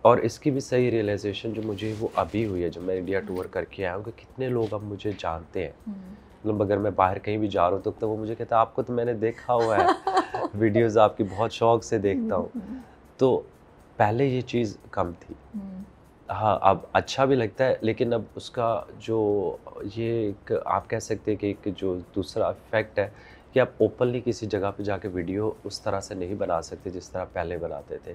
और इसकी भी सही रियलाइजेशन जो मुझे वो अभी हुई है जब मैं इंडिया टूर करके आया हूँ कि कितने लोग अब मुझे जानते हैं हम्म। मतलब अगर मैं बाहर कहीं भी जा रहा हूँ तो, तो, वो मुझे कहता है आपको तो मैंने देखा हुआ है वीडियोज़ आपकी बहुत शौक से देखता हूँ हम्म, हम्म। तो पहले ये चीज़ कम थी हाँ अब अच्छा भी लगता है लेकिन अब उसका जो ये एक आप कह सकते हैं कि एक जो दूसरा इफेक्ट है कि आप ओपनली किसी जगह पे जाके वीडियो उस तरह से नहीं बना सकते जिस तरह पहले बनाते थे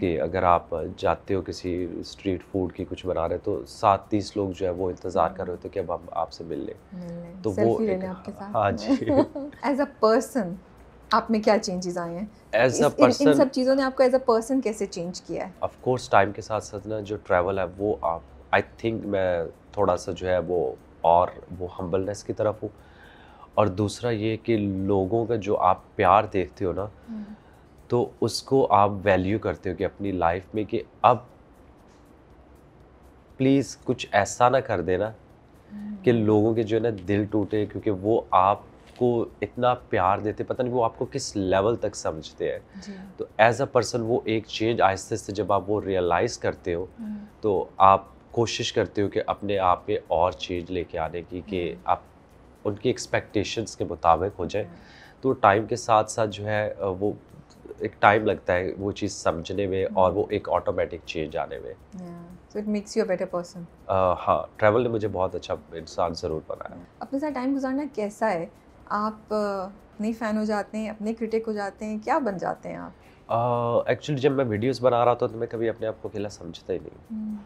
कि अगर आप जाते हो किसी स्ट्रीट फूड की कुछ बना रहे तो सात तीस लोग जो है वो इंतज़ार कर रहे होते कि अब आप आपसे मिल लें तो वो हाँ जी एज अ पर्सन आप में क्या चेंजेस आए हैं एज अ पर्सन इन सब चीज़ों ने आपको एज अ पर्सन कैसे चेंज किया है ऑफ कोर्स टाइम के साथ साथ ना जो ट्रैवल है वो आप आई थिंक मैं थोड़ा सा जो है वो और वो हम्बलनेस की तरफ हूँ और दूसरा ये कि लोगों का जो आप प्यार देखते हो ना हम्म। तो उसको आप वैल्यू करते हो कि अपनी लाइफ में कि अब प्लीज़ कुछ ऐसा ना कर देना कि hmm. लोगों के जो है ना दिल टूटे क्योंकि वो आप आपको इतना प्यार देते पता नहीं वो आपको किस लेवल तक समझते हैं तो एज अ पर्सन वो एक चेंज आहिस्ते आहिस्ते जब आप वो रियलाइज़ करते हो hmm. तो आप कोशिश करते हो कि अपने आप में और चेंज लेके आने की कि hmm. आप उनकी एक्सपेक्टेशंस के मुताबिक हो जाए तो टाइम के साथ साथ जो है वो एक टाइम लगता है वो चीज़ समझने में और वो एक ऑटोमेटिक चेंज आने में so it makes you a better person हाँ ट्रैवल ने मुझे बहुत अच्छा इंसान ज़रूर बनाया अपने साथ टाइम गुजारना कैसा है आप अपने फ़ैन हो जाते हैं अपने क्रिटिक हो जाते हैं क्या बन जाते हैं आप एक्चुअली uh, जब मैं वीडियोस बना रहा था तो मैं कभी अपने आप को अकेला समझता ही नहीं hmm.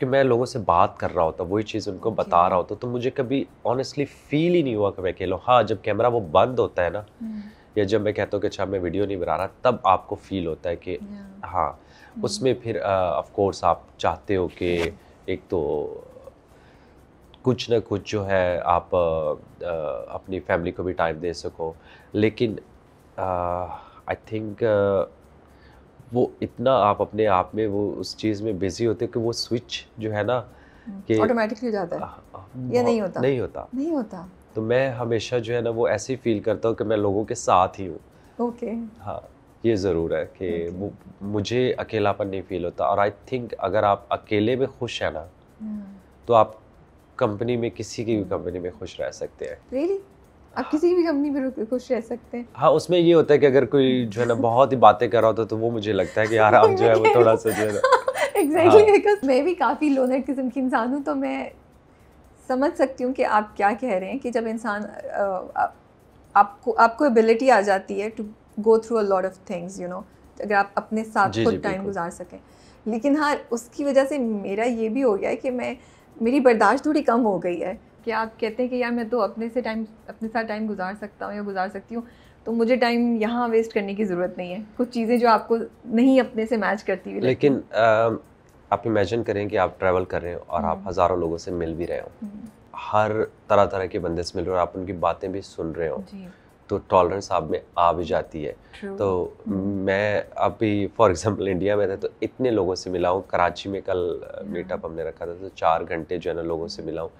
कि मैं लोगों से बात कर रहा होता वही चीज़ उनको okay. बता रहा होता तो मुझे कभी ऑनेस्टली फील ही नहीं हुआ कि मैं अकेला हाँ जब कैमरा वो बंद होता है ना hmm. या जब मैं कहता हूँ कि अच्छा मैं वीडियो नहीं बना रहा तब आपको फील होता है कि हाँ mm-hmm. उसमें फिर ऑफ कोर्स आप चाहते हो कि एक तो कुछ ना कुछ जो है आप आ, अपनी फैमिली को भी टाइम दे सको लेकिन आई थिंक वो इतना आप अपने आप में वो उस चीज़ में बिजी होते हो कि वो स्विच जो है ना mm. कि ऑटोमेटिकली जाता है या नहीं होता नहीं होता नहीं होता तो मैं हमेशा जो है ना वो ऐसे ही फील करता हूँ कि मैं लोगों के साथ ही हूँ ओके okay. हाँ ये ज़रूर है कि okay. मुझे अकेलापन नहीं फील होता और आई थिंक अगर आप अकेले में खुश हैं ना hmm. तो आप कंपनी में किसी की भी कंपनी hmm. में खुश रह सकते हैं really? आप हाँ। किसी भी कंपनी में खुश रह सकते हैं हाँ उसमें ये होता है कि अगर कोई जो है ना बहुत ही बातें कर रहा होता तो वो मुझे लगता है कि यार आप जो है वो थोड़ा सा जो है ना एग्जैक्टली हाँ। मैं भी काफ़ी लोनर किस्म की इंसान हूँ तो मैं समझ सकती हूँ कि आप क्या कह रहे हैं कि जब इंसान आपको आपको एबिलिटी आ जाती है to go through a lot of things you know अगर आप अपने साथ खुद टाइम गुजार सकें लेकिन हाँ उसकी वजह से मेरा ये भी हो गया है कि मैं मेरी बर्दाश्त थोड़ी कम हो गई है कि आप कहते हैं कि यार मैं तो अपने से टाइम अपने साथ टाइम गुजार सकता हूँ या गुजार सकती हूँ तो मुझे टाइम यहाँ वेस्ट करने की ज़रूरत नहीं है कुछ चीज़ें जो आपको नहीं अपने से मैच करती हुई लेकिन आप इमेजिन करें कि आप ट्रैवल कर रहे हो और आप हम्म। हज़ारों लोगों से मिल भी रहे हो हम्म। हर तरह तरह के बंदे से मिल रहे हो और आप उनकी बातें भी सुन रहे हो तो टॉलरेंस आप में आ भी जाती है True. तो हम्म। मैं अभी फॉर एग्जांपल इंडिया में था तो इतने लोगों से मिला हूँ कराची में कल मीटअप हमने रखा था तो चार घंटे जो है ना लोगों से मिला हूँ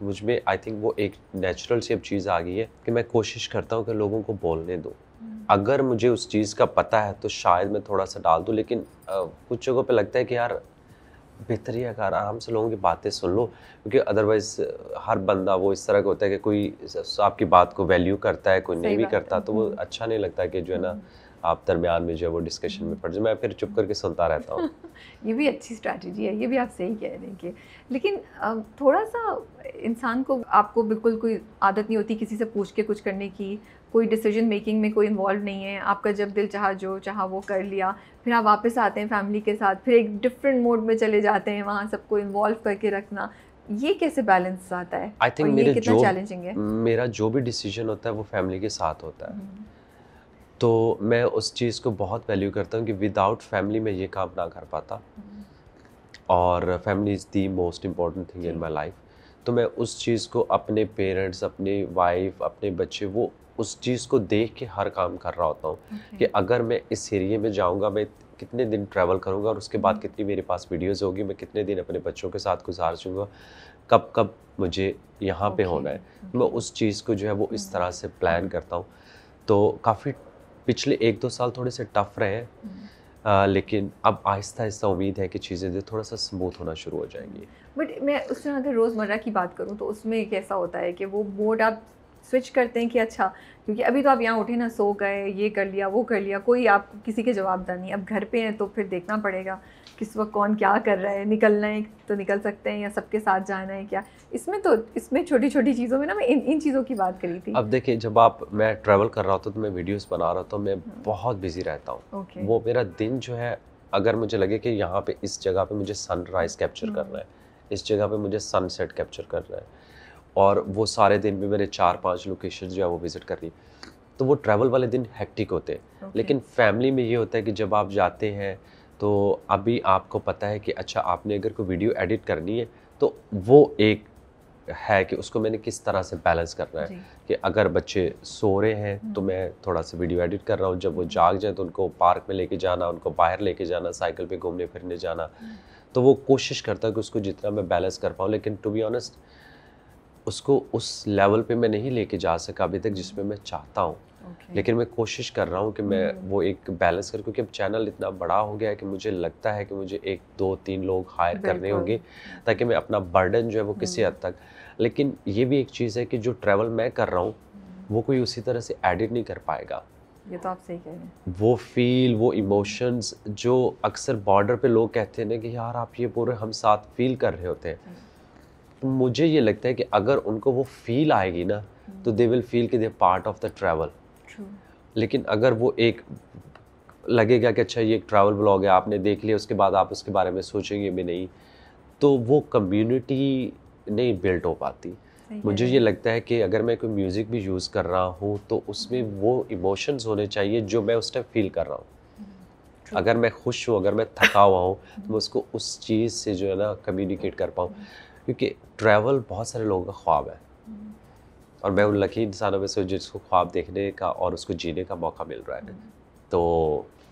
तो मुझ में आई थिंक वो एक नेचुरल सी अब चीज़ आ गई है कि मैं कोशिश करता हूँ कि लोगों को बोलने दूँ अगर मुझे उस चीज़ का पता है तो शायद मैं थोड़ा सा डाल दूँ लेकिन कुछ जगहों पे लगता है कि यार है कार आराम से लोगों की बातें सुन लो क्योंकि अदरवाइज हर बंदा वो इस तरह का होता है कि कोई आपकी बात को वैल्यू करता है कोई नहीं भी करता तो वो हम्म। अच्छा नहीं लगता कि जो है ना हम्म। आप दरमियान में जो है वो डिस्कशन में पड़ जाए मैं फिर चुप करके सुनता रहता हूँ ये भी अच्छी स्ट्रैटेजी है ये भी आप सही कह रहे हैं कि लेकिन थोड़ा सा इंसान को आपको बिल्कुल कोई आदत नहीं होती किसी से पूछ के कुछ करने की कोई डिसीजन मेकिंग में कोई इन्वॉल्व नहीं है आपका जब दिल चाह जो चाह वो कर लिया फिर आप वापस आते हैं फैमिली के साथ फिर एक डिफरेंट मोड में चले जाते हैं वहाँ सबको इन्वॉल्व करके रखना ये कैसे बैलेंस आता है आई थिंक मेरे जो चैलेंजिंग है मेरा जो भी डिसीजन होता है वो फैमिली के साथ होता है हम्म। तो मैं उस चीज़ को बहुत वैल्यू करता हूँ कि विदाउट फैमिली मैं ये काम ना कर पाता हम्म। और family is the most important thing in my life तो मैं उस चीज़ को अपने पेरेंट्स अपने वाइफ अपने बच्चे वो उस चीज़ को देख के हर काम कर रहा होता हूँ okay. कि अगर मैं इस एरिए में जाऊँगा मैं कितने दिन ट्रैवल करूँगा और उसके बाद hmm. कितनी मेरे पास वीडियोज़ होगी मैं कितने दिन अपने बच्चों के साथ गुजार चूँगा कब कब मुझे यहाँ okay. पे होना है okay. मैं उस चीज़ को जो है वो इस hmm. तरह से प्लान hmm. करता हूँ तो काफ़ी पिछले एक दो साल थोड़े से टफ रहे आ, लेकिन अब आहिस्ता आहिस्ता उम्मीद है कि चीज़ें जो थोड़ा सा स्मूथ होना शुरू हो जाएंगी बट मैं उसमें अगर रोज़मर्रा की बात करूँ तो उसमें कैसा होता है कि वो मोड आप स्विच करते हैं कि अच्छा क्योंकि अभी तो आप यहाँ उठे ना सो गए ये कर लिया वो कर लिया कोई आप किसी के जवाबदार नहीं अब घर पे हैं तो फिर देखना पड़ेगा किस वक्त कौन क्या कर रहा है निकलना है तो निकल सकते हैं या सबके साथ जाना है क्या इसमें तो इसमें छोटी छोटी चीज़ों में ना मैं इन इन चीज़ों की बात करी थी अब देखिए जब आप मैं ट्रैवल कर रहा होता तो मैं वीडियोस बना रहा था मैं हाँ। बहुत बिजी रहता हूँ वो मेरा दिन जो है अगर मुझे लगे कि यहाँ पे इस जगह पे मुझे सनराइज़ हाँ। कैप्चर करना है इस जगह पे मुझे सनसेट कैप्चर करना है और वो सारे दिन भी मैंने चार पांच लोकेशन जो है वो विज़िट करनी तो वो ट्रैवल वाले दिन हैक्टिक होते हैं okay. लेकिन फैमिली में ये होता है कि जब आप जाते हैं तो अभी आपको पता है कि अच्छा आपने अगर कोई वीडियो एडिट करनी है तो वो एक है कि उसको मैंने किस तरह से बैलेंस करना है कि अगर बच्चे सो रहे हैं हम्म। तो मैं थोड़ा सा वीडियो एडिट कर रहा हूँ जब वो हम्म। जाग जाए तो उनको पार्क में लेके जाना उनको बाहर लेके जाना साइकिल पे घूमने फिरने जाना हम्म। तो वो कोशिश करता है कि उसको जितना मैं बैलेंस कर पाऊँ लेकिन टू बी ऑनेस्ट उसको उस लेवल पे मैं नहीं लेके जा सका अभी तक जिसमें मैं चाहता हूँ okay. लेकिन मैं कोशिश कर रहा हूँ कि मैं mm. वो एक बैलेंस कर क्योंकि अब चैनल इतना बड़ा हो गया है कि मुझे लगता है कि मुझे एक दो तीन लोग हायर करने होंगे ताकि मैं अपना बर्डन जो है वो hmm. किसी हद तक लेकिन ये भी एक चीज़ है कि जो ट्रैवल मैं कर रहा हूँ hmm. वो कोई उसी तरह से एडिट नहीं कर पाएगा ये तो आप सही कह रहे हैं वो फील वो इमोशंस जो अक्सर बॉर्डर पे लोग कहते हैं ना कि यार आप ये पूरे हम साथ फील कर रहे होते हैं hmm. मुझे ये लगता है कि अगर उनको वो फील आएगी ना तो दे विल फील कि they part of the travel लेकिन अगर वो एक लगेगा कि अच्छा ये एक ट्रैवल ब्लॉग है आपने देख लिया उसके बाद आप उसके बारे में सोचेंगे भी नहीं तो वो कम्युनिटी नहीं बिल्ट हो पाती मुझे ये लगता है कि अगर मैं कोई म्यूज़िक भी यूज़ कर रहा हूँ तो उसमें हम्म। वो इमोशंस होने चाहिए जो मैं उस टाइम फील कर रहा हूँ हम्म। अगर मैं खुश हूँ अगर मैं थका हुआ हूँ तो मैं उसको उस चीज़ से जो है ना कम्युनिकेट कर पाऊँ हम्म। क्योंकि ट्रैवल बहुत सारे लोगों का ख्वाब है और मैं उन लकी इंसानों में से जिसको ख्वाब देखने का और उसको जीने का मौका मिल रहा है तो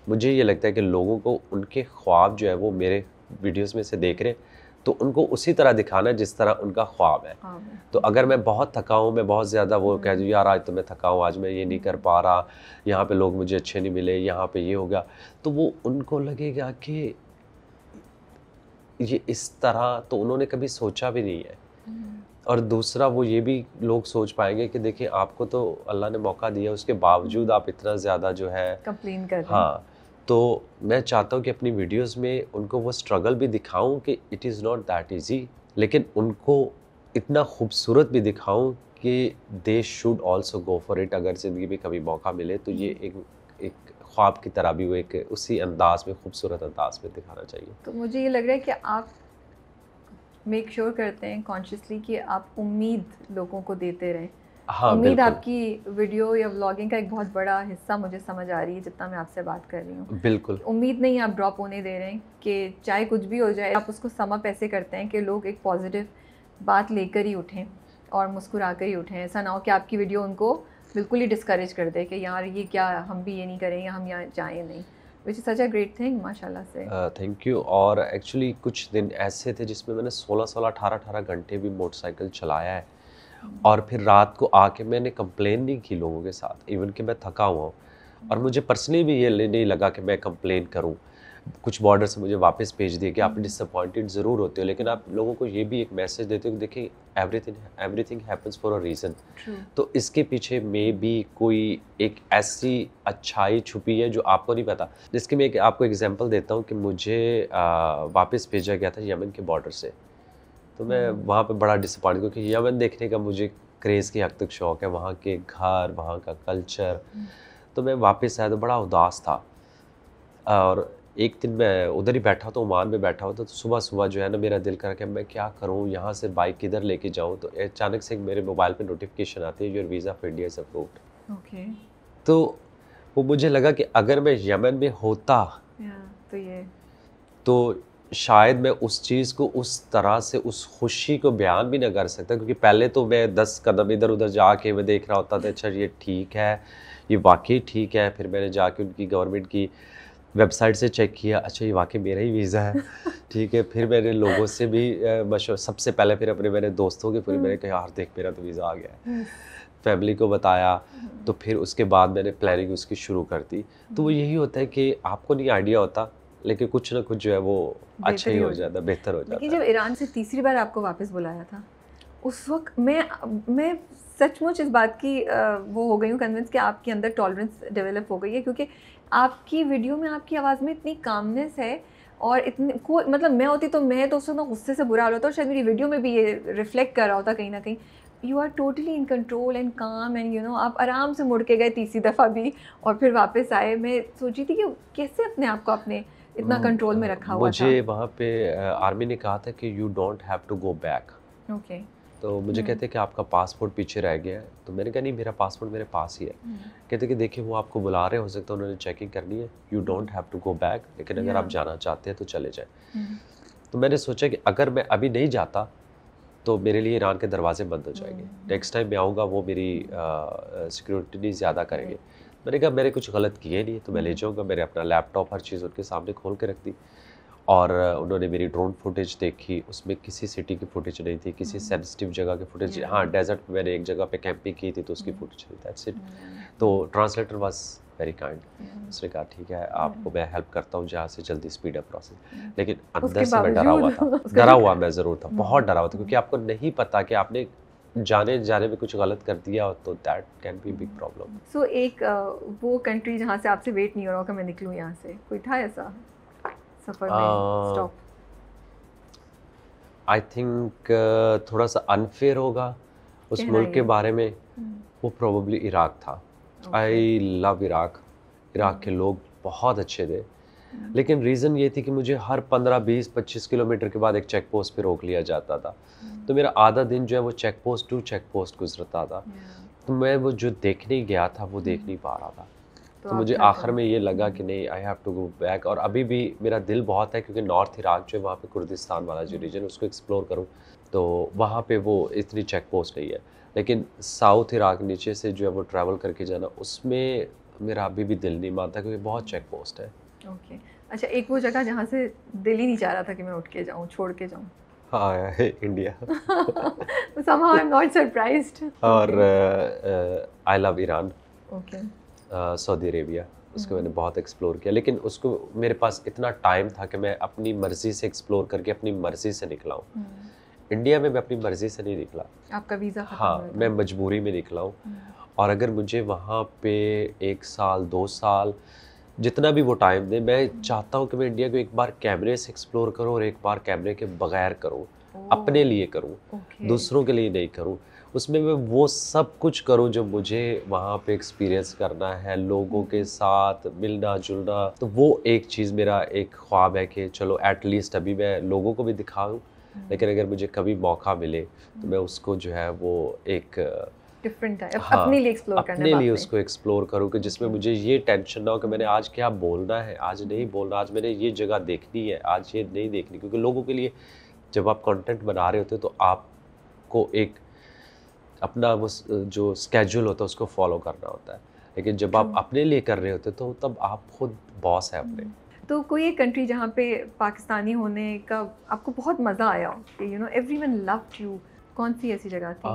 मुझे ये लगता है कि लोगों को उनके ख्वाब जो है वो मेरे वीडियोस में से देख रहे हैं तो उनको उसी तरह दिखाना है जिस तरह उनका ख्वाब है तो अगर मैं बहुत थका हूँ मैं बहुत ज़्यादा वो कह दूँ यार आज तो मैं थका हूँ आज मैं ये नहीं कर पा रहा यहाँ पे लोग मुझे अच्छे नहीं मिले यहाँ पे ये हो गया तो वो उनको लगेगा कि ये इस तरह तो उन्होंने कभी सोचा भी नहीं है हम्म। और दूसरा वो ये भी लोग सोच पाएंगे कि देखिए आपको तो अल्लाह ने मौका दिया उसके बावजूद आप इतना ज़्यादा जो है कंप्लेन कर हाँ तो मैं चाहता हूँ कि अपनी वीडियोस में उनको वो स्ट्रगल भी दिखाऊं कि it is not that easy लेकिन उनको इतना खूबसूरत भी दिखाऊं कि they should also go for it अगर ज़िंदगी में कभी मौका मिले तो ये हम्म। एक ख्वाब की तरह भी वो एक उसी अंदाज में खूबसूरत अंदाज में दिखाना चाहिए तो मुझे ये लग रहा है कि आप मेक श्योर sure करते हैं कॉन्शियसली कि आप उम्मीद लोगों को देते रहें हाँ, उम्मीद आपकी वीडियो या व्लॉगिंग का एक बहुत बड़ा हिस्सा मुझे समझ आ रही है जितना मैं आपसे बात कर रही हूँ बिल्कुल उम्मीद नहीं आप ड्रॉप होने दे रहे हैं कि चाहे कुछ भी हो जाए आप उसको समअप ऐसे करते हैं कि लोग एक पॉजिटिव बात लेकर ही उठें और मुस्कुरा कर ही उठें ऐसा ना हो कि आपकी वीडियो उनको बिल्कुल ही डिस्करेज कर दे कि यार ये क्या हम भी ये नहीं या हम यहाँ जाएँ नहीं which is such a great thing माशाल्लाह से थैंक uh, यू और एक्चुअली कुछ दिन ऐसे थे जिसमें मैंने 16 सोलह अठारह अठारह घंटे भी मोटरसाइकिल चलाया है hmm. और फिर रात को आके मैंने कंप्लेन नहीं की लोगों के साथ इवन कि मैं थका हुआ हूँ और hmm. मुझे पर्सनली भी ये नहीं लगा कि मैं कंप्लेन करूँ कुछ बॉर्डर से मुझे वापस भेज दिए कि आप डिसअपॉइंटेड ज़रूर होते हो लेकिन आप लोगों को ये भी एक मैसेज देते हो कि देखिए everything everything happens for a reason तो इसके पीछे मे भी कोई एक ऐसी अच्छाई छुपी है जो आपको नहीं पता जिसकी मैं एक आपको एग्जाम्पल देता हूँ कि मुझे वापस भेजा गया था यमन के बॉर्डर से तो मैं hmm. वहाँ पर बड़ा डिसअपॉइंट क्योंकि यमन देखने का मुझे क्रेज़ की हद तक शौक है वहाँ के घर वहाँ का कल्चर hmm. तो मैं वापस आया तो बड़ा उदास था और एक दिन मैं उधर ही बैठा तो ओमान में बैठा हुआ था तो सुबह सुबह जो है ना मेरा दिल करा कि मैं क्या करूँ यहाँ से बाइक किधर लेके जाऊँ तो अचानक से मेरे मोबाइल पे नोटिफिकेशन आती है your visa for India is approved okay तो वो मुझे लगा कि अगर मैं यमन में होता तो ये तो शायद मैं उस चीज़ को उस तरह से उस खुशी को बयान भी ना कर सकता क्योंकि पहले तो मैं दस कदम इधर उधर जाके मैं देख रहा होता था अच्छा ये ठीक है ये वाकई ठीक है फिर मैंने जाके उनकी गवर्नमेंट की वेबसाइट से चेक किया अच्छा ये वाकई मेरा ही वीज़ा है ठीक है फिर मैंने लोगों से भी सबसे पहले फिर अपने मेरे दोस्तों के फिर मैंने हम्म। कहा यार देख मेरा तो वीज़ा आ गया है हम्म। फैमिली को बताया हम्म। तो फिर उसके बाद मैंने प्लानिंग उसकी शुरू कर दी तो वो यही होता है कि आपको नहीं आइडिया होता लेकिन कुछ ना कुछ जो है वो अच्छा ही हो जाता बेहतर हो जाता लेकिन जब ईरान से तीसरी बार आपको वापस बुलाया था उस वक्त मैं मैं सचमुच इस बात की वो हो गई हूँ कन्विंस कि आपके अंदर टॉलरेंस डेवलप हो गई है क्योंकि आपकी वीडियो में आपकी आवाज़ में इतनी कामनेस है और इतने को मतलब मैं होती तो मैं तो उस गुस्से से बुरा हाल होता और शायद मेरी वीडियो में भी ये रिफ्लेक्ट कर रहा होता कहीं ना कहीं you are totally in control and calm and you know आप आराम से मुड़ के गए तीसरी दफ़ा भी और फिर वापस आए मैं सोची थी कि कैसे अपने आप को अपने इतना कंट्रोल हम्म, में रखा हुआ मुझे वहाँ पे आर्मी ने कहा था कि you don't have to go back okay तो मुझे हम्म। कहते हैं कि आपका पासपोर्ट पीछे रह गया है तो मैंने कहा नहीं मेरा पासपोर्ट मेरे पास ही है हम्म। कहते कि देखिए वो आपको बुला रहे हो सकता है उन्होंने चेकिंग करनी है you don't have to go back लेकिन अगर आप जाना चाहते हैं तो चले जाए हम्म। तो मैंने सोचा कि अगर मैं अभी नहीं जाता तो मेरे लिए ईरान के दरवाजे बंद हो जाएंगे नेक्स्ट टाइम मैं आऊँगा वो मेरी सिक्योरिटी ज़्यादा करेंगे मैंने कहा मैंने कुछ गलत किए नहीं तो मैं ले जाऊँगा मैंने अपना लैपटॉप हर चीज़ उनके सामने खोल के रख दी और उन्होंने मेरी ड्रोन फुटेज देखी उसमें किसी सिटी की फुटेज नहीं थी किसी सेंसिटिव हम्म। जगह की फुटेज हाँ डेजर्ट में मैंने एक जगह पे कैंपिंग की थी तो उसकी फुटेज नहीं दैट्स इट तो ट्रांसलेटर वॉज वेरी काइंड उसने कहा ठीक है आपको हम्म। मैं हेल्प करता हूँ जहाँ से जल्दी स्पीड अप प्रोसेस लेकिन अंदर से मैं डरा हुआ था डरा हुआ मैं ज़रूर था बहुत हम्म। डरा हुआ था क्योंकि आपको नहीं पता कि आपने जाने जाने में कुछ गलत कर दिया तो that can be big problem so एक वो कंट्री जहाँ से आपसे वेट नहीं हो रहा होगा मैं निकलूँ यहाँ से कोई था ऐसा सफर में स्टॉप आई थिंक थोड़ा सा अनफेयर होगा उस मुल्क के बारे में हम्म। वो प्रोबेबली इराक था आई लव इराक इराक के हम्म। लोग बहुत अच्छे थे हम्म। लेकिन रीज़न ये थी कि मुझे हर 15, 20, 25 किलोमीटर के बाद एक चेक पोस्ट पर रोक लिया जाता था तो मेरा आधा दिन जो है वो check post to check post गुजरता था तो मैं वो जो देखने गया था वो देख नहीं पा रहा था तो, तो मुझे आखिर में ये लगा कि नहीं I have to go back और अभी भी मेरा दिल बहुत है क्योंकि नॉर्थ इराक जो है वहाँ पे कुर्दिस्तान वाला जो रीजन हम्म। उसको एक्सप्लोर करूँ तो वहाँ पे वो इतनी चेक पोस्ट नहीं है लेकिन साउथ इराक नीचे से जो है वो ट्रैवल करके जाना उसमें मेरा अभी भी दिल नहीं मानता क्योंकि बहुत चेक पोस्ट है ओके अच्छा एक वो जगह जहाँ से दिल ही नहीं चाह रहा था कि मैं उठ के जाऊँ छोड़ के जाऊँ इंडिया हाँ, और I love Iran okay Saudi Arabia उसको हम्म। मैंने बहुत एक्सप्लोर किया लेकिन उसको मेरे पास इतना टाइम था कि मैं अपनी मर्ज़ी से एक्सप्लोर करके अपनी मर्ज़ी से निकला हूँ इंडिया हम्म। में मैं अपनी मर्ज़ी से नहीं निकला आपका वीज़ा हाँ मैं मजबूरी में निकला हूँ हम्म। और अगर मुझे वहाँ पे एक साल दो साल जितना भी वो टाइम दे मैं चाहता हूँ कि मैं इंडिया को एक बार कैमरे से एक्सप्लोर करूँ और एक बार कैमरे के बगैर करूँ अपने लिए करूँ दूसरों के लिए नहीं करूँ उसमें मैं वो सब कुछ करूँ जो मुझे वहाँ पे एक्सपीरियंस करना है लोगों के साथ मिलना जुलना तो वो एक चीज़ मेरा एक ख्वाब है कि चलो एटलीस्ट अभी मैं लोगों को भी दिखाऊँ हम्म। लेकिन अगर मुझे कभी मौका मिले तो मैं हम्म। उसको जो है वो एक डिफरेंट हाँ, अपने लिए एक्सप्लोर अपने लिए उसको एक्सप्लोर करूँ कि जिसमें हम्म। मुझे ये टेंशन ना हो कि मैंने आज क्या बोलना है आज नहीं बोलना आज मैंने ये जगह देखनी है आज ये नहीं देखनी क्योंकि लोगों के लिए जब आप कंटेंट बना रहे होते हो तो आपको एक अपना वो जो स्केड्यूल होता है उसको फॉलो करना होता है लेकिन जब आप हम्म। अपने लिए कर रहे होते तो तब आप खुद बॉस है अपने हम्म। तो कोई एक कंट्री जहाँ पे पाकिस्तानी होने का आपको बहुत मज़ा आया हो कि you know everyone loved you कौन सी ऐसी जगह थी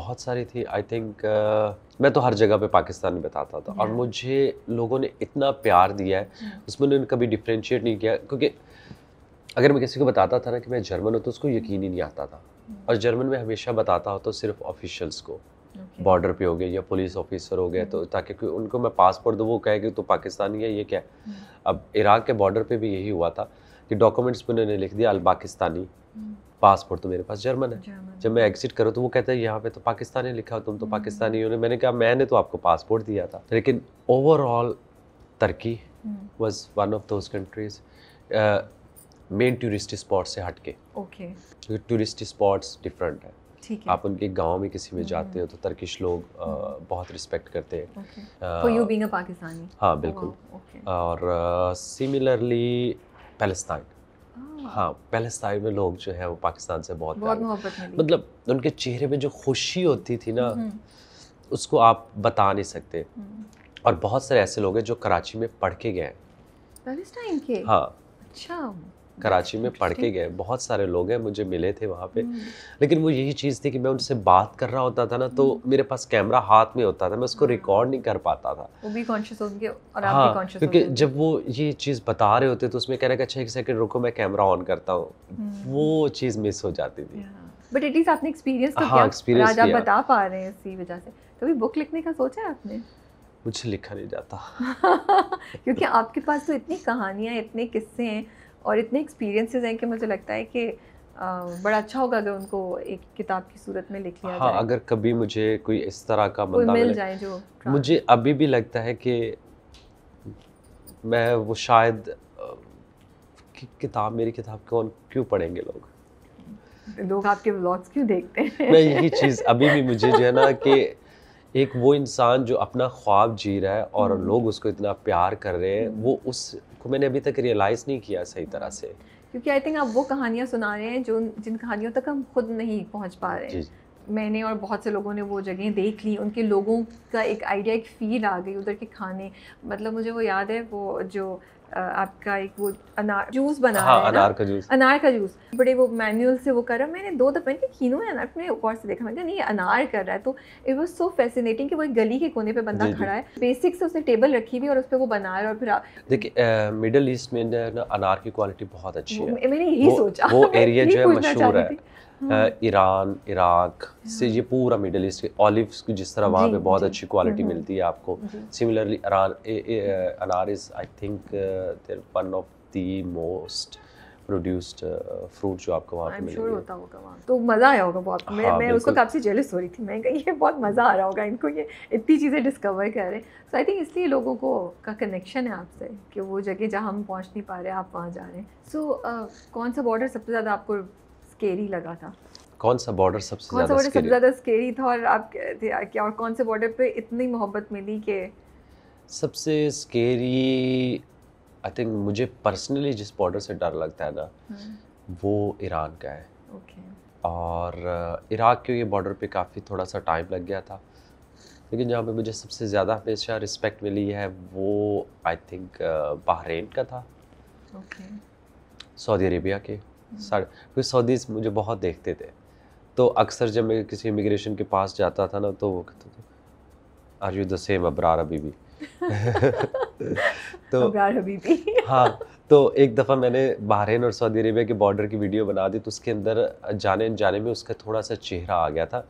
बहुत सारी थी आई थिंक uh, मैं तो हर जगह पे पाकिस्तान में बताता था yeah. और मुझे लोगों ने इतना प्यार दिया है yeah. हम्म। उसमें उन्होंने कभी डिफ्रेंशिएट नहीं किया क्योंकि अगर मैं किसी को बताता था ना कि मैं जर्मन हूँ तो उसको यकीन ही नहीं आता था और जर्मन में हमेशा बताता हो तो सिर्फ ऑफिशियल्स को बॉर्डर पे हो गए या पुलिस ऑफिसर हो गए तो mm-hmm. ताकि उनको मैं पासपोर्ट दूँ वो कहेगी तो पाकिस्तानी है ये क्या mm-hmm. अब इराक के बॉर्डर पे भी यही हुआ था कि डॉक्यूमेंट्स में उन्होंने लिख दिया अल पाकिस्तानी पासपोर्ट mm-hmm. तो मेरे पास जर्मन है जब मैं एग्जिट करूँ तो वो कहते हैं यहाँ पे तो पाकिस्तानी लिखा तुम तो पाकिस्तानी हो मैंने कहा मैंने तो आपको पासपोर्ट दिया था लेकिन overall Turkey was one of those countries main tourist spot से हटके ओके क्योंकि टूरिस्ट स्पॉट्स डिफरेंट है आप उनके गांव में किसी में हम्म। जाते हो तो तर्किश लोग आ, बहुत रिस्पेक्ट करते हैं okay. आ, पाकिस्तानी हाँ बिल्कुल oh, okay. और सिमिलरली पैलेस्तान ah. हाँ पैलेस्तान में लोग जो है वो पाकिस्तान से बहुत, बहुत मतलब उनके चेहरे में जो खुशी होती थी ना हम्म। उसको आप बता नहीं सकते हम्म। और बहुत सारे ऐसे लोग हैं जो कराची में पढ़ के गए हैं पैलेस्टाइन के हाँ अच्छा कराची में पढ़ के गए बहुत सारे लोग हैं मुझे मिले थे वहाँ पे hmm. लेकिन वो यही चीज़ थी कि मैं उनसे बात कर रहा होता था ना तो hmm. मेरे पास कैमरा हाथ में होता था मैं उसको रिकॉर्ड hmm. नहीं कर पाता था वो भी कॉन्शियस होंगे और आप हाँ, भी कॉन्शियस क्योंकि जब वो ये चीज़ बता रहे होते तो उसमें कहना कि अच्छा एक सेकेंड रुको मैं कैमरा ऑन करता हूँ वो चीज़ मिस हो जाती थी बट एटलीस्ट आपने एक्सपीरियंस तो हाँ, किया आप बता पा रहे हैं इसी वजह से कभी बुक लिखने का सोचा है आपने मुझे लिखा नहीं जाता क्योंकि आपके पास तो इतनी कहानियाँ इतने किस्से हैं और इतने एक्सपीरियंसेस हैं कि मुझे लगता है कि बड़ा अच्छा होगा अगर उनको एक किताब की सूरत में लिख लिया हाँ, जाए अगर कभी मुझे कोई इस तरह का बंदा मिल जाए जो मुझे अभी भी लगता है कि मैं वो शायद कि किताब मेरी किताब कौन क्यों पढ़ेंगे लोग लोग आपके ब्लॉग्स क्यों देखते हैं मैं यही चीज़ अभी भी मुझे जो है ना कि एक वो इंसान जो अपना ख्वाब जी रहा है और हम्म। लोग उसको इतना प्यार कर रहे हैं वो उस को मैंने अभी तक रियलाइज़ नहीं किया सही तरह से क्योंकि आई थिंक आप वो कहानियाँ सुना रहे हैं जो जिन कहानियों तक हम खुद नहीं पहुँच पा रहे हैं मैंने और बहुत से लोगों ने वो जगह देख ली उनके लोगों का एक आइडिया एक फील आ गई उधर के खाने मतलब मुझे वो याद है वो जो आपका एक वो अनार जूस बना हाँ, अनार का जूस अनार का जूस बड़े वो मैनुअल से वो कर रहा मैंने दो दफ़ा मैंने खीनो है अनार मैंने गौर से देखा मैंने नहीं ये अनार कर रहा है तो इट वाज सो फैसिनेटिंग कि वो एक गली के कोने पे बंदा खड़ा है बेसिक से उसने टेबल रखी हुई और उस पर वो बना रहा और फिर देखिए मिडल ईस्ट में ना अनार की क्वालिटी बहुत अच्छी है मैंने यही सोचा वो एरिया जो है मशहूर है ईरान इराक से हाँ। ये पूरा मिडल ईस्ट ऑलिव की जिस तरह वहाँ पे बहुत अच्छी क्वालिटी हम्म, मिलती है आपको हम्म, similarly anar is I think there one of the most produced fruit जो आपको वहाँ पे मिलेगा होता होगा वहाँ तो मज़ा आया होगा बहुत मैं हाँ, मैं उसको से जेलस हो रही थी मैं ये बहुत मज़ा आ रहा होगा इनको ये इतनी चीज़ें डिस्कवर कर रहे हैं सो आई थिंक इसलिए लोगों को का कनेक्शन है आपसे कि वो जगह जहाँ हम पहुँच नहीं पा रहे आप वहाँ जा रहे हैं सो कौन सा बॉर्डर सबसे ज़्यादा आपको स्केरी लगा था कौन सा बॉर्डर सबसे कौन सा बॉर्डर सबसे ज़्यादा स्केरी था और आप थे क्या और कौन से बॉर्डर पे इतनी मोहब्बत मिली कि सबसे स्केरी आई थिंक मुझे पर्सनली जिस बॉर्डर से डर लगता है ना हम्म। वो ईरान का है okay. और इराक uh, के बॉर्डर पे काफ़ी थोड़ा सा टाइम लग गया था लेकिन जहाँ पे मुझे सबसे ज़्यादा हमेशा रिस्पेक्ट मिली है वो आई थिंक बहरेन का था okay. सऊदी अरेबिया के साढ़े क्योंकि सऊदीज मुझे बहुत देखते थे तो अक्सर जब मैं किसी इमिग्रेशन के पास जाता था ना तो वो कहते थे are you the same Abrar अभी भी तो अभी भी हाँ तो एक दफ़ा मैंने बहरीन और सऊदी अरेबिया के बॉर्डर की वीडियो बना दी तो उसके अंदर जाने जाने में उसका थोड़ा सा चेहरा आ गया था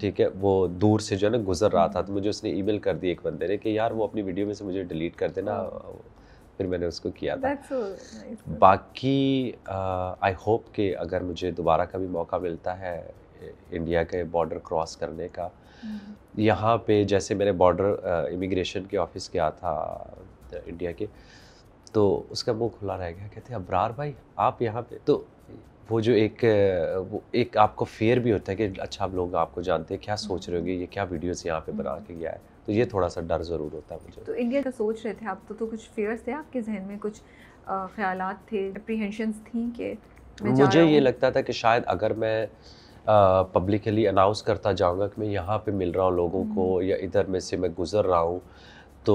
ठीक है वो दूर से जो है ना गुजर रहा था तो मुझे उसने ईमेल कर दी एक बंदे ने कि यार वो अपनी वीडियो में से मुझे डिलीट कर देना फिर मैंने उसको किया था so nice. बाकी आई होप कि अगर मुझे दोबारा कभी मौका मिलता है इंडिया के बॉर्डर क्रॉस करने का mm-hmm. यहाँ पे जैसे मैंने बॉर्डर इमिग्रेशन के ऑफिस गया था इंडिया के तो उसका मुंह खुला रह गया कहते अबरार भाई आप यहाँ पे तो वो जो एक वो एक आपको फेयर भी होता है कि अच्छा आप लोग आपको जानते हैं क्या सोच रहे होंगे ये क्या वीडियोस यहाँ पे बना mm-hmm. के गया है तो ये थोड़ा सा डर ज़रूर होता है मुझे तो इंडिया का सोच रहे थे आप तो, तो कुछ फेयर्स थे आपके जहन में कुछ ख्याल थे अप्रीहेंशंस थी कि मुझे ये लगता था कि शायद अगर मैं पब्लिकली अनाउंस करता जाऊंगा कि मैं यहाँ पे मिल रहा हूँ लोगों को हम्म। या इधर में से मैं गुज़र रहा हूँ तो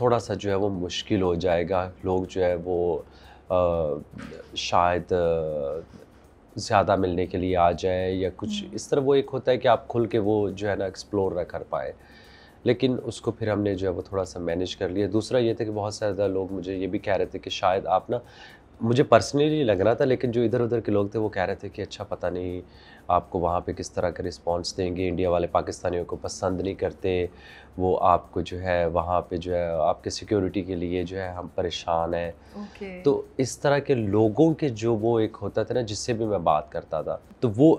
थोड़ा सा जो है वो मुश्किल हो जाएगा लोग जो है वो आ, शायद ज़्यादा मिलने के लिए आ जाए या कुछ हम्म। इस तरह वो एक होता है कि आप खुल के वो जो है ना एक्सप्लोर ना कर पाए लेकिन उसको फिर हमने जो है वो थोड़ा सा मैनेज कर लिया दूसरा ये था कि बहुत ज़्यादा लोग मुझे ये भी कह रहे थे कि शायद आप ना मुझे पर्सनली लग रहा था लेकिन जो इधर उधर के लोग थे वो कह रहे थे कि अच्छा पता नहीं आपको वहाँ पे किस तरह के रिस्पांस देंगे इंडिया वाले पाकिस्तानियों को पसंद नहीं करते वो आपको जो है वहाँ पे जो है आपके सिक्योरिटी के लिए जो है हम परेशान हैं okay. तो इस तरह के लोगों के जो वो एक होता था ना जिससे भी मैं बात करता था तो वो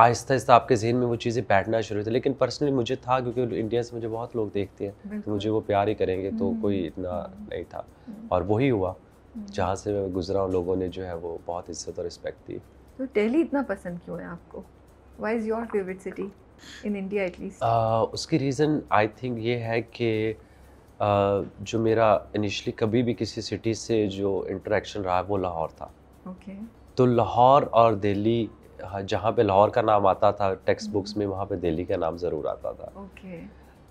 आहिस्ता आहिस्ता आपके जहन में वो चीज़ें बैठना शुरू होती लेकिन पर्सनली मुझे था क्योंकि इंडिया से मुझे बहुत लोग देखते हैं तो मुझे वो प्यार ही करेंगे तो हम्म। कोई इतना नहीं था हम्म। और वही हुआ हम्म। जहाँ से मैं गुजरा हूँ लोगों ने जो है वो बहुत इज्जत और रिस्पेक्ट दी तो दिल्ली इतना पसंद क्यों है आपको why is your favourite city in India at least उसकी रीज़न आई थिंक ये है कि Uh, जो मेरा इनिशली कभी भी किसी सिटी से जो इंटरेक्शन रहा है वो लाहौर था okay. तो लाहौर और दिल्ली हाँ, जहाँ पे लाहौर का नाम आता था टेक्स्ट हम्म। बुक्स में वहाँ पे दिल्ली का नाम ज़रूर आता था okay.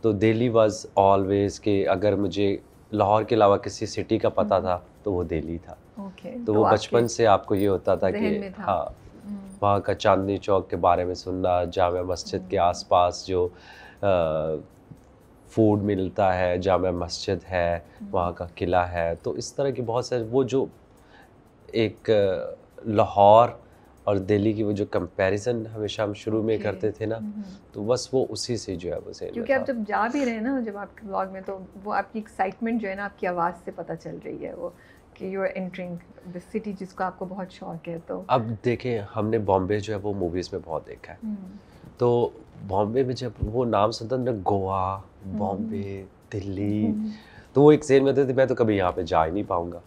तो दिल्ली वाज ऑलवेज के अगर मुझे लाहौर के अलावा किसी सिटी का पता हम्म। था तो वो दिल्ली था okay. तो, तो वो तो बचपन से आपको ये होता था कि हाँ हम्म। वहाँ का चांदनी चौक के बारे में सुनना जाम मस्जिद के आसपास जो फूड मिलता है जाम मस्जिद है वहाँ का किला है तो इस तरह की बहुत सारे वो जो एक लाहौर और दिल्ली की वो जो कंपैरिजन हमेशा हम शुरू में करते थे ना हम्म। तो बस वो उसी से जो है वो से क्योंकि आप जब जा भी रहे हैं ना जब आपके ब्लॉग में तो वो आपकी एक्साइटमेंट जो है ना आपकी आवाज़ से पता चल रही है वो कि you are entering the city जिसको आपको बहुत शौक है तो अब देखें हमने बॉम्बे जो है वो मूवीज़ में बहुत देखा है हम्म। तो बॉम्बे में जब वो नाम सुनता ना गोवा हम्म। बॉम्बे दिल्ली तो वो एक सेन में थे मैं तो कभी यहाँ पे जा ही नहीं पाऊंगा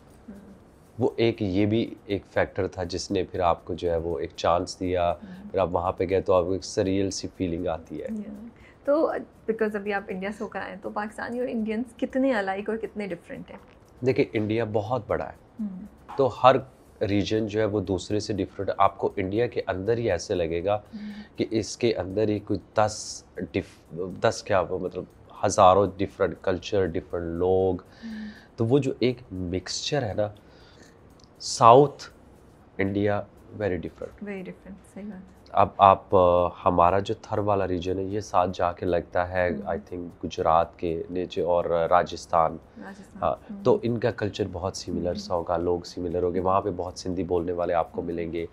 वो एक ये भी एक फैक्टर था जिसने फिर आपको जो है वो एक चांस दिया हम्म। फिर आप वहाँ पे गए तो आपको एक सरियल सी फीलिंग आती है तो बिकॉज अभी आप इंडिया से होकर आए तो पाकिस्तानी और इंडियंस कितने अलाइक और कितने डिफरेंट हैं देखिए इंडिया बहुत बड़ा है हम्म। तो हर रीजन जो है वो दूसरे से डिफरेंट आपको इंडिया के अंदर ही ऐसे लगेगा हम्म। कि इसके अंदर ही कोई दस डिफ दस क्या मतलब हज़ारों डिफरेंट कल्चर डिफरेंट लोग तो वो जो एक मिक्सचर है ना south India very different very different सही बात अब आप आ, हमारा जो थर वाला रीजन है ये साथ जाके लगता है आई हम्म। थिंक गुजरात के नीचे और राजस्थान हाँ हम्म। तो इनका कल्चर बहुत सिमिलर हम्म। सा होगा लोग सिमिलर होंगे वहाँ पे बहुत सिंधी बोलने वाले आपको मिलेंगे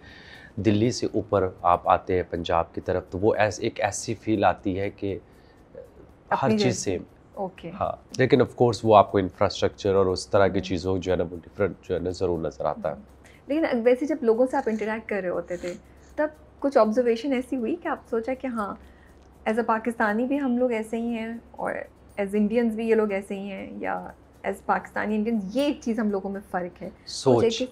दिल्ली से ऊपर आप आते हैं पंजाब की तरफ तो वो ऐस, एक ऐसी फील आती है कि हर चीज़ सेम ओके हाँ लेकिन ऑफ कोर्स वो आपको इंफ्रास्ट्रक्चर और उस तरह की चीज़ों जो है ना वो डिफरेंट जो है ना ज़रूर नज़र आता है हम्म। लेकिन वैसे जब लोगों से आप इंटरेक्ट कर रहे होते थे तब कुछ ऑब्जर्वेशन ऐसी हुई कि आप सोचा कि हाँ एज अ पाकिस्तानी भी हम लोग ऐसे ही हैं और एज इंडियंस भी ये लोग ऐसे ही हैं या एज पाकिस्तानी इंडियंस ये एक चीज़ हम लोगों में फ़र्क है तो सोच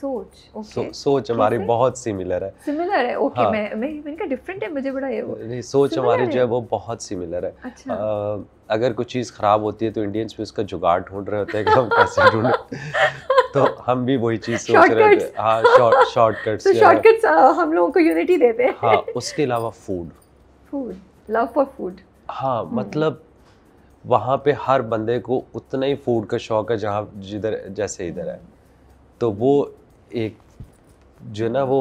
सोच okay. सो, सोच हमारी बहुत सिमिलर है सिमिलर है ओके okay, हाँ. मैं मैं मैंने डिफरेंट है मुझे बड़ा ये वो नहीं सोच हमारी जो है वो बहुत सिमिलर है अच्छा uh, अगर कुछ चीज़ ख़राब होती है तो इंडियंस भी उसका जुगाड़ ढूंढ रहे होते हैं कि हम कैसे ढूंढ तो हम भी वही चीज़ सोच रहे थे हाँ शॉर्ट शॉर्टकट्स शॉर्टकट्स हम लोगों को यूनिटी देते हैं हाँ उसके अलावा food food love for food हाँ hmm. मतलब वहाँ पे हर बंदे को उतना ही फूड का शौक है जहाँ जिधर जैसे इधर है तो वो एक जो ना वो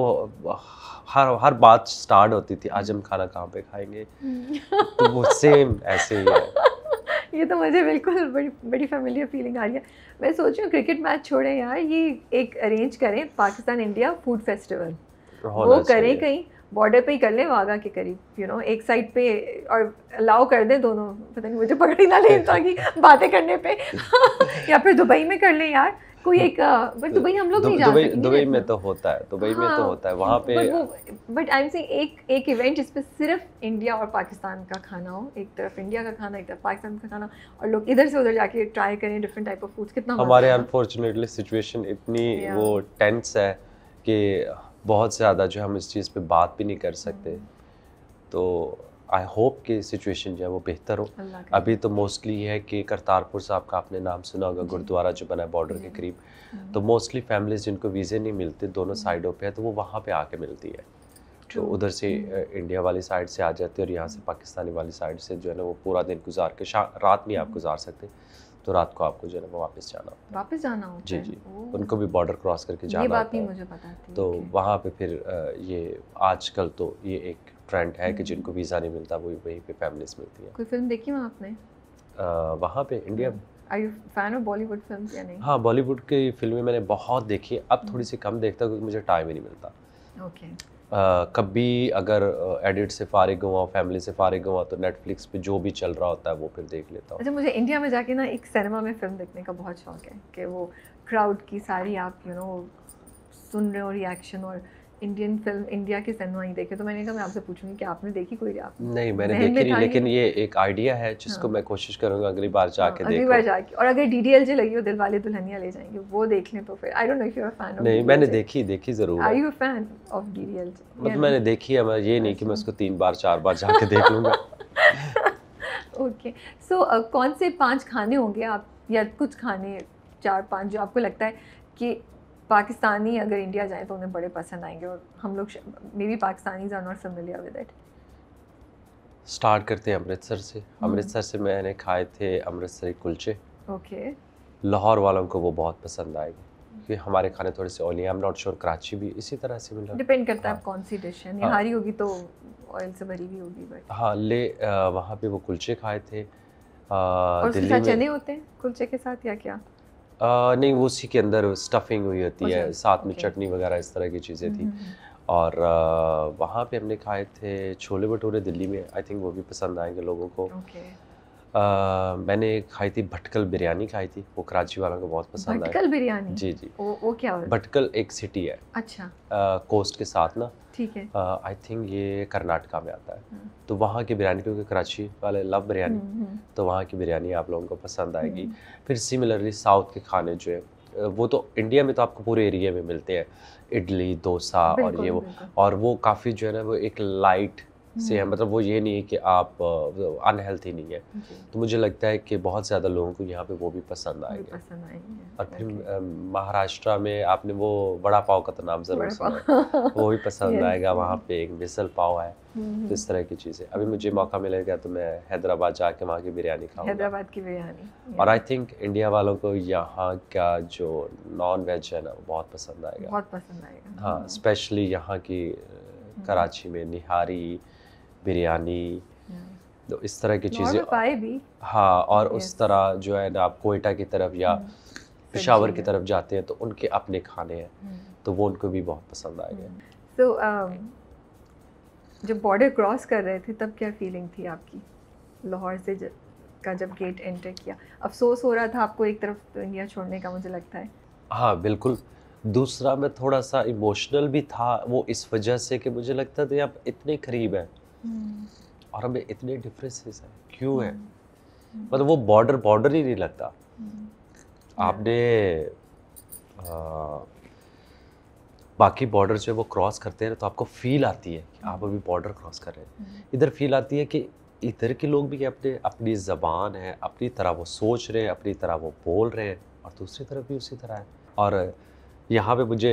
हर हर बात स्टार्ट होती थी आज हम खाना कहाँ पे खाएंगे hmm. तो वो सेम ऐसे ही है ये तो मुझे बिल्कुल बड़ी बड़ी फेमिलियर फीलिंग आ रही है मैं सोच रही हूँ क्रिकेट मैच छोड़ें यार ये एक अरेंज करें पाकिस्तान इंडिया फूड फेस्टिवल वो अच्छा करें कहीं बॉर्डर पे ही कर लें वागा के करीब यू नो एक साइड पे और अलाउ कर दें दोनों पता नहीं मुझे पकड़ ही ना लें ताकि बातें करने पे या फिर दुबई में कर लें यार कोई एक बट दुबई हम लोग नहीं जाते दुबई में तो होता है दुबई में तो हाँ, होता है वहाँ पे बट आई एम सेइंग एक एक इवेंट जिस पे सिर्फ इंडिया और पाकिस्तान का खाना हो एक तरफ इंडिया का खाना एक तरफ पाकिस्तान का खाना और लोग इधर से उधर जाके ट्राई करें डिफरेंट टाइप ऑफ फूड्स कितना हमारे अनफॉर्चुनेटली सिचुएशन इतनी वो टेंस है कि बहुत ज़्यादा जो हम इस चीज़ पे बात भी नहीं कर सकते hmm. तो आई होप कि सिचुएशन जो है वो बेहतर हो अभी तो मोस्टली है कि करतारपुर साहब का आपने नाम सुना होगा गुरुद्वारा जो बना है बॉर्डर के करीब हम्म। तो मोस्टली फैमिलीज जिनको वीज़े नहीं मिलते दोनों साइडों हम्म। पे है तो वो वहाँ पे आके मिलती है तो उधर से इंडिया हम्म। वाली साइड से आ जाते हैं और यहाँ से पाकिस्तानी वाली साइड से जो है ना वो पूरा दिन गुजार के रात नहीं आप गुजार सकते तो रात को आपको जो है ना वो वापस जाना होता वापस जाना होता जी जी उनको भी बॉर्डर क्रॉस करके जाना ये बात भी मुझे पता थी तो वहाँ पे फिर ये आजकल तो ये एक ट्रेंड है कि हम्म। जिनको वीज़ा नहीं मिलता वही वहीं पे फैमिलीज मिलती हैं कोई फिल्म देखी वहाँ आपने uh, वहाँ पे India are you fan of Bollywood film या नहीं हाँ बॉलीवुड की फिल्में मैंने बहुत देखी अब hmm. थोड़ी सी कम देखता क्योंकि मुझे टाइम ही नहीं मिलता ओके uh, कभी अगर एडिट से फारिग हुआ फैमिली से फारिग हुआ तो नेटफ्लिक्स पे जो भी चल रहा होता है वो फिर देख लेता हूँ अच्छा मुझे इंडिया में जाके ना एक सिनेमा में फिल्म देखने का बहुत शौक है कि वो क्राउड की सारी आप यू you नो know, सुन रहे हो रिएक्शन और इंडियन फिल्म इंडिया की सिनेमा ही देखे तो मैंने कहा मैं आपसे पूछूंगी कि आपने देखी कोई आप नहीं मैंने देखी नहीं लेकिन ये एक आइडिया है जिसको हाँ। मैं कोशिश करूंगा अगली बार जाके हाँ, अगली बार जाके और अगर डीडीएलजे लगी हो दिलवाले दुल्हनिया ले जाएंगे वो देख लें तो फिर I don't know if you are fan of नहीं मैंने देखी देखी जरूर I you fan of DDLJ मतलब मैंने देखी है मैं ये नहीं कि मैं उसको तीन बार चार बार जाके देख लूंगा ओके सो कौन से पांच खाने होंगे आप या कुछ खाने चार पांच जो आपको लगता है कि पाकिस्तानी अगर इंडिया जाएँ तो उन्हें बड़े पसंद आएंगे और हम लोग maybe Pakistanis are not familiar with it start करते हैं अमृतसर से हम्म। अमृतसर से मैंने खाए थे अमृतसरी कुलचे ओके लाहौर वालों को वो बहुत पसंद आएगी कि हमारे खाने थोड़े से oily I am not sure Karachi भी इसी तरह से मिला डिपेंड करता है हाँ। कौन सी डिश है हाँ। निहारी हाँ। होगी तो ऑयल से भरी भी होगी बट हाँ ले वहाँ पे वो कुलचे खाए थे आ, और दिल्ली में चने होते हैं कुलचे के साथ या क्या आ, नहीं वो उसी के अंदर स्टफिंग हुई होती है साथ में चटनी वगैरह इस तरह की चीज़ें थी हम्म, हम्म, हम्म। और वहाँ पे हमने खाए थे छोले भटूरे दिल्ली में आई थिंक वो भी पसंद आएंगे लोगों को मैंने खाई थी भटकल बिरयानी खाई थी वो कराची वालों को बहुत पसंद भटकल बिरयानी जी जी वो, वो क्या है भटकल एक सिटी है अच्छा आ, कोस्ट के साथ ना ठीक है आई थिंक ये कर्नाटका में आता है हम्म। तो वहाँ की बिरयानी क्योंकि कराची वाले लव बिरयानी हम्म, हम्म। तो वहाँ की बिरयानी आप लोगों को पसंद आएगी फिर सिमिलरली साउथ के खाने जो है वो तो इंडिया में तो आपको पूरे एरिया में मिलते हैं इडली डोसा और ये वो और वो काफ़ी जो है ना वो एक लाइट से है हम्म। मतलब वो ये नहीं है कि आप अनहेल्थी नहीं है तो मुझे लगता है कि बहुत ज़्यादा लोगों को यहाँ पे वो भी पसंद आएगा और फिर महाराष्ट्र में आपने वो वड़ा पाव का तो नाम ज़रूर सुना वो भी पसंद आएगा वहाँ पे एक मिसल पाव है हम्म, हम्म। तो इस तरह की चीज़ें अभी मुझे मौका मिलेगा तो मैं हैदराबाद जाके वहाँ की बिरयानी खाऊंगा हैदराबाद की बिरयानी और आई थिंक इंडिया वालों को यहाँ का जो नॉन वेज है ना वो बहुत पसंद आएगा बहुत पसंद आएगा हाँ स्पेशली यहाँ की कराची में निहारी बिरयानी तो इस तरह की चीज़ें हाँ और उस तरह जो है ना आप कोयटा की तरफ या hmm. पिशावर की तरफ जाते हैं तो उनके अपने खाने हैं hmm. तो वो उनको भी बहुत पसंद आए तो hmm. um, जब बॉर्डर क्रॉस कर रहे थे तब क्या फीलिंग थी आपकी लाहौर से जब का जब गेट एंटर किया अफसोस हो रहा था आपको एक तरफ तो इंडिया छोड़ने का मुझे लगता है हाँ बिल्कुल दूसरा मैं थोड़ा सा इमोशनल भी था वो इस वजह से कि मुझे लगता था आप इतने करीब हैं और हमें इतने डिफरेंसेस हैं क्यों है हम्म। हम्म। मतलब वो बॉर्डर बॉर्डर ही नहीं लगता हम्म। आपने आ, बाकी बॉर्डर जो है वो क्रॉस करते हैं तो आपको फील आती है कि आप अभी बॉर्डर क्रॉस कर रहे हैं इधर फील आती है कि इधर के लोग भी अपने अपनी ज़बान है अपनी तरह वो सोच रहे हैं अपनी तरह वो बोल रहे हैं और दूसरी तरफ भी उसी तरह है और यहाँ पे मुझे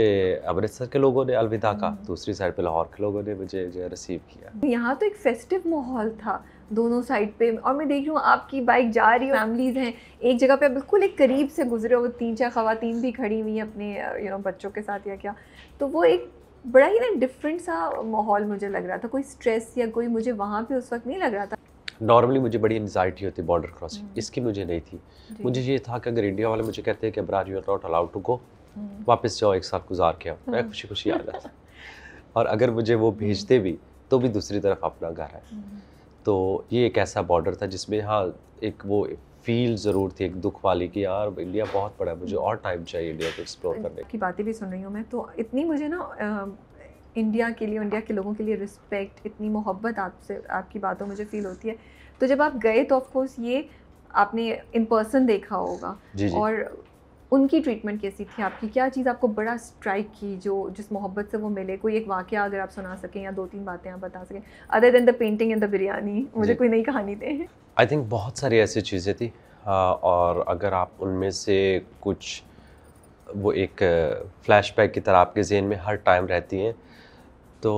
अमृतसर के लोगों ने अलविदा कहा हम्म। दूसरी साइड पे लाहौर के लोगों ने मुझे जो रिसीव किया यहाँ तो एक फेस्टिव माहौल था दोनों साइड पे और मैं देख रही हूँ आपकी बाइक जा रही है फैमिलीज़ हैं एक जगह पे बिल्कुल एक करीब से गुजरे वो तीन चार खातन भी खड़ी हुई हैं अपने यू नो बच्चों के साथ या क्या तो वो एक बड़ा ही ना डिफरेंट सा माहौल मुझे लग रहा था कोई स्ट्रेस या कोई मुझे वहाँ पे उस वक्त नहीं लग रहा था नॉर्मली मुझे बड़ी एनजाइटी होती है बॉर्डर क्रॉसिंग इसकी मुझे नहीं थी मुझे ये था कि अगर इंडिया वाले मुझे कहते हैं कि Abrar you are not allowed to go हम्म। वापस जाओ एक साथ गुजार के आओ मैं हम्म। खुशी खुशी आ जाता और अगर मुझे वो हम्म। भेजते भी तो भी दूसरी तरफ अपना घर है तो ये एक ऐसा बॉर्डर था जिसमें हाँ एक वो फील ज़रूर थी एक दुख वाली कि यार इंडिया बहुत बड़ा है मुझे और टाइम चाहिए इंडिया को एक्सप्लोर करने की बातें भी सुन रही हूँ मैं तो इतनी मुझे ना इंडिया के लिए इंडिया के लोगों के लिए रिस्पेक्ट इतनी मोहब्बत आपसे आपकी बातों मुझे फील होती है तो जब आप गए तो ऑफकोर्स ये आपने इन पर्सन देखा होगा जी जी। और उनकी ट्रीटमेंट कैसी थी आपकी क्या चीज़ आपको बड़ा स्ट्राइक की जो जिस मोहब्बत से वो मिले कोई एक वाक्य अगर आप सुना सकें या दो तीन बातें आप बता सकें other than the painting and the biryani मुझे कोई नई कहानी दें आई थिंक बहुत सारी ऐसी चीज़ें थी और अगर आप उनमें से कुछ वो एक फ्लैशबैक की तरह आपके जहन में हर टाइम रहती हैं तो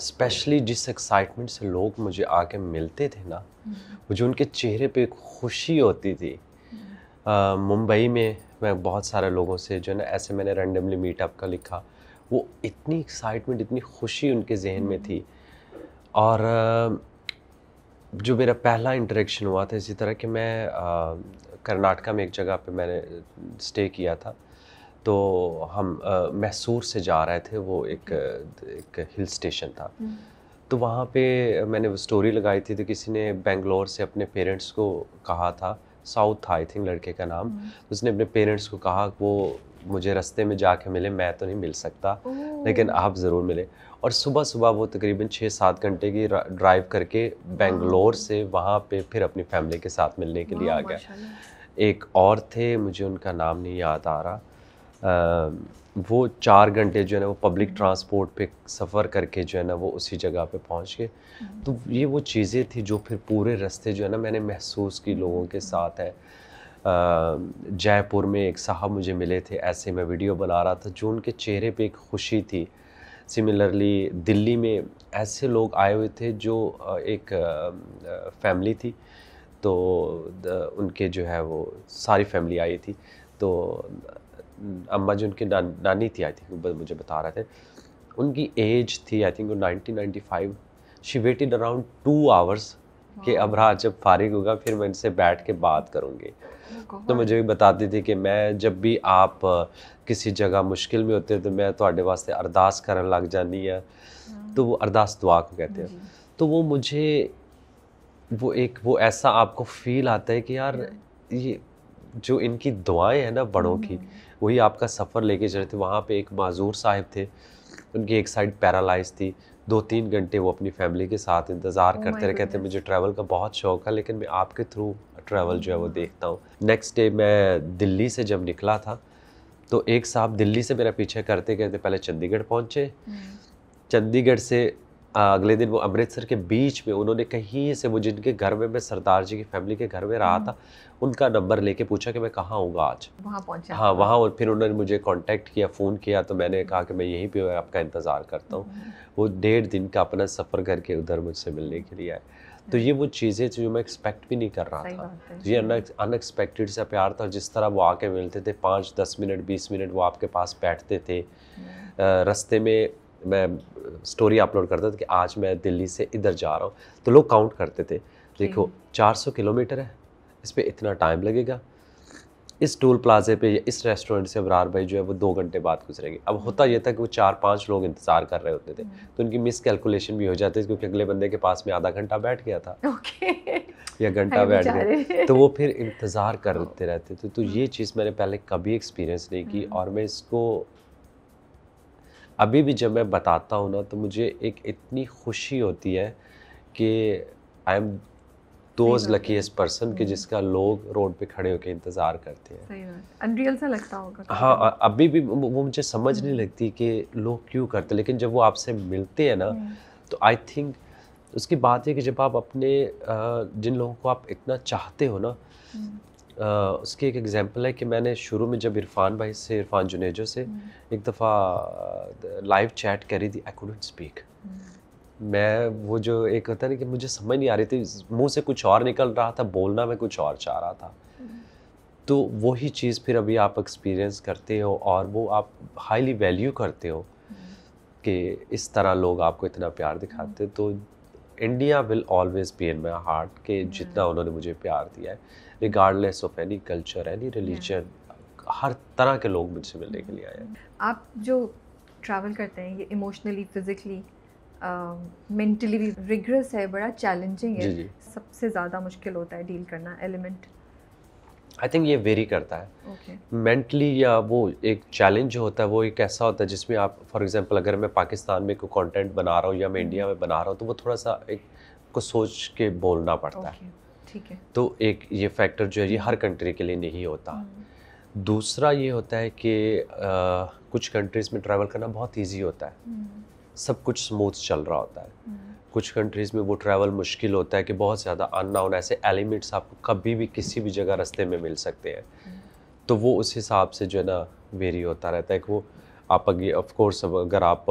स्पेशली जिस एक्साइटमेंट से लोग मुझे आके मिलते थे ना हम्म। मुझे उनके चेहरे पे एक खुशी होती थी मुंबई में मैं बहुत सारे लोगों से जो है ना ऐसे मैंने रैंडमली मीटअप का लिखा वो इतनी एक्साइटमेंट इतनी खुशी उनके जहन में थी और जो मेरा पहला इंटरेक्शन हुआ था इसी तरह कि मैं कर्नाटका में एक जगह पे मैंने स्टे किया था तो हम मैसूर से जा रहे थे वो एक एक हिल स्टेशन था हम्म। तो वहाँ पे मैंने वो स्टोरी लगाई थी तो किसी ने बेंगलोर से अपने पेरेंट्स को कहा था साउथ था आई थिंक लड़के का नाम तो उसने अपने पेरेंट्स को कहा वो मुझे रास्ते में जाके मिले मैं तो नहीं मिल सकता लेकिन आप ज़रूर मिले और सुबह सुबह वो तकरीबन छः सात घंटे की ड्राइव करके बेंगलोर से वहाँ पे फिर अपनी फैमिली के साथ मिलने के लिए आ गया एक और थे मुझे उनका नाम नहीं याद आ रहा वो चार घंटे जो है ना वो पब्लिक ट्रांसपोर्ट पे सफ़र करके जो है ना वो उसी जगह पे पहुंच गए हम्म। तो ये वो चीज़ें थी जो फिर पूरे रास्ते जो है ना मैंने महसूस की लोगों के साथ है जयपुर में एक साहब मुझे मिले थे ऐसे मैं वीडियो बना रहा था जो उनके चेहरे पे एक खुशी थी सिमिलरली दिल्ली में ऐसे लोग आए हुए थे जो एक फैमिली थी तो उनके जो है वो सारी फैमिली आई थी तो अम्मा जी उनकी ना, नानी थी आई थिंक मुझे बता रहे थे उनकी एज थी I think nineteen ninety five she waited around two hours कि अब रहा जब फारिग होगा फिर मैं इनसे बैठ के बात करूँगी oh तो मुझे भी बताती थी कि मैं जब भी आप किसी जगह मुश्किल में होते तो मैं थोड़े वास्ते अरदास करन लग जानी है hmm. तो वो अरदास दुआ को कहते हैं तो वो मुझे वो एक वो ऐसा आपको फील आता है कि यार ये जो इनकी दुआएं हैं ना बड़ों की hmm. वही आपका सफ़र लेके चले थे वहाँ पे एक माजूर साहब थे उनकी एक साइड पैरालाइज थी दो तीन घंटे वो अपनी फैमिली के साथ इंतज़ार oh करते रहे कहते मुझे ट्रैवल का बहुत शौक है लेकिन मैं आपके थ्रू ट्रैवल जो है वो hmm. देखता हूँ नेक्स्ट डे मैं दिल्ली से जब निकला था तो एक साहब दिल्ली से मेरा पीछे करते करते पहले चंडीगढ़ पहुँचे hmm. चंडीगढ़ से अगले दिन वो अमृतसर के बीच में उन्होंने कहीं से वो जिनके घर में मैं सरदार जी की फैमिली के घर में रहा हम्म। था उनका नंबर लेके पूछा कि मैं कहाँ आऊँगा आज वहाँ पहुँचा हाँ वहाँ और फिर उन्होंने मुझे कांटेक्ट किया फ़ोन किया तो मैंने कहा कि मैं यहीं पे आपका इंतज़ार करता हूँ हम्म। वो डेढ़ दिन का अपना सफ़र करके उधर मुझसे मिलने के लिए आए तो ये वो चीज़ें जो मैं एक्सपेक्ट भी नहीं कर रहा था तो ये अनएक्सपेक्टेड सा प्यार था जिस तरह वो आके मिलते थे पाँच दस मिनट बीस मिनट वो आपके पास बैठते थे हम्म। रस्ते में मैं स्टोरी अपलोड करता था कि आज मैं दिल्ली से इधर जा रहा हूँ तो लोग काउंट करते थे देखो 400 हम्म। किलोमीटर है इस पर इतना टाइम लगेगा इस टोल प्लाजे पे इस रेस्टोरेंट से अबरार भाई जो है वो दो घंटे बाद गुजरेंगे अब होता यह था कि वो चार पाँच लोग इंतजार कर रहे होते थे हम्म। तो उनकी मिस कैलकुलेशन भी हो जाती थी क्योंकि अगले बंदे के पास में आधा घंटा बैठ गया था ओके या घंटा बैठ गया तो वो फिर इंतज़ार करते रहते थे तो, तो हम्म। ये चीज़ मैंने पहले कभी एक्सपीरियंस नहीं की और मैं इसको अभी भी जब मैं बताता हूँ ना तो मुझे एक इतनी खुशी होती है कि I am those luckiest person कि हम्म। जिसका लोग रोड पे खड़े होकर इंतज़ार करते हैं बात सा लगता होगा तो। हाँ अभी भी वो मुझे समझ नहीं हम्म। लगती कि लोग क्यों करते लेकिन जब वो आपसे मिलते हैं ना हम्म। तो आई थिंक उसकी बात है कि जब आप अपने जिन लोगों को आप इतना चाहते हो ना उसकी एक एग्जांपल है कि मैंने शुरू में जब इरफान भाई से इरफान जुनेजो से हम्म। एक दफ़ा लाइव चैट करी थी आई कूडेंट स्पीक मैं वो जो एक होता ना कि मुझे समझ नहीं आ रही थी मुंह से कुछ और निकल रहा था बोलना मैं कुछ और चाह रहा था हम्म। तो वही चीज़ फिर अभी आप एक्सपीरियंस करते हो और वो आप हाईली वैल्यू करते हो हम्म। कि इस तरह लोग आपको इतना प्यार दिखाते तो India will always be in my heart के जितना उन्होंने मुझे प्यार दिया है regardless of any culture any religion हर तरह के लोग मुझसे मिलने के लिए आए हैं आप जो ट्रैवल करते हैं ये इमोशनली फिज़िकली मेंटली भी रिग्रेस है बड़ा चैलेंजिंग है जी जी. सबसे ज़्यादा मुश्किल होता है डील करना एलिमेंट आई थिंक ये वेरी करता है मेंटली okay. या वो एक चैलेंज जो होता है वो एक ऐसा होता है जिसमें आप फॉर एग्जांपल अगर मैं पाकिस्तान में कोई कंटेंट बना रहा हूँ या मैं इंडिया हम्म। में बना रहा हूँ तो वो थोड़ा सा एक को सोच के बोलना पड़ता okay. है ठीक है तो एक ये फैक्टर जो है ये हर कंट्री के लिए नहीं होता हम्म। दूसरा ये होता है कि आ, कुछ कंट्रीज़ में ट्रैवल करना बहुत ईजी होता है हम्म। सब कुछ स्मूथ चल रहा होता है हम्म। कुछ कंट्रीज़ में वो ट्रैवल मुश्किल होता है कि बहुत ज़्यादा अननाउन ऐसे एलिमेंट्स आपको कभी भी किसी भी जगह रास्ते में मिल सकते हैं तो वो उस हिसाब से जो है ना वेरी होता रहता है कि वो आप अगे ऑफकोर्स अगर आप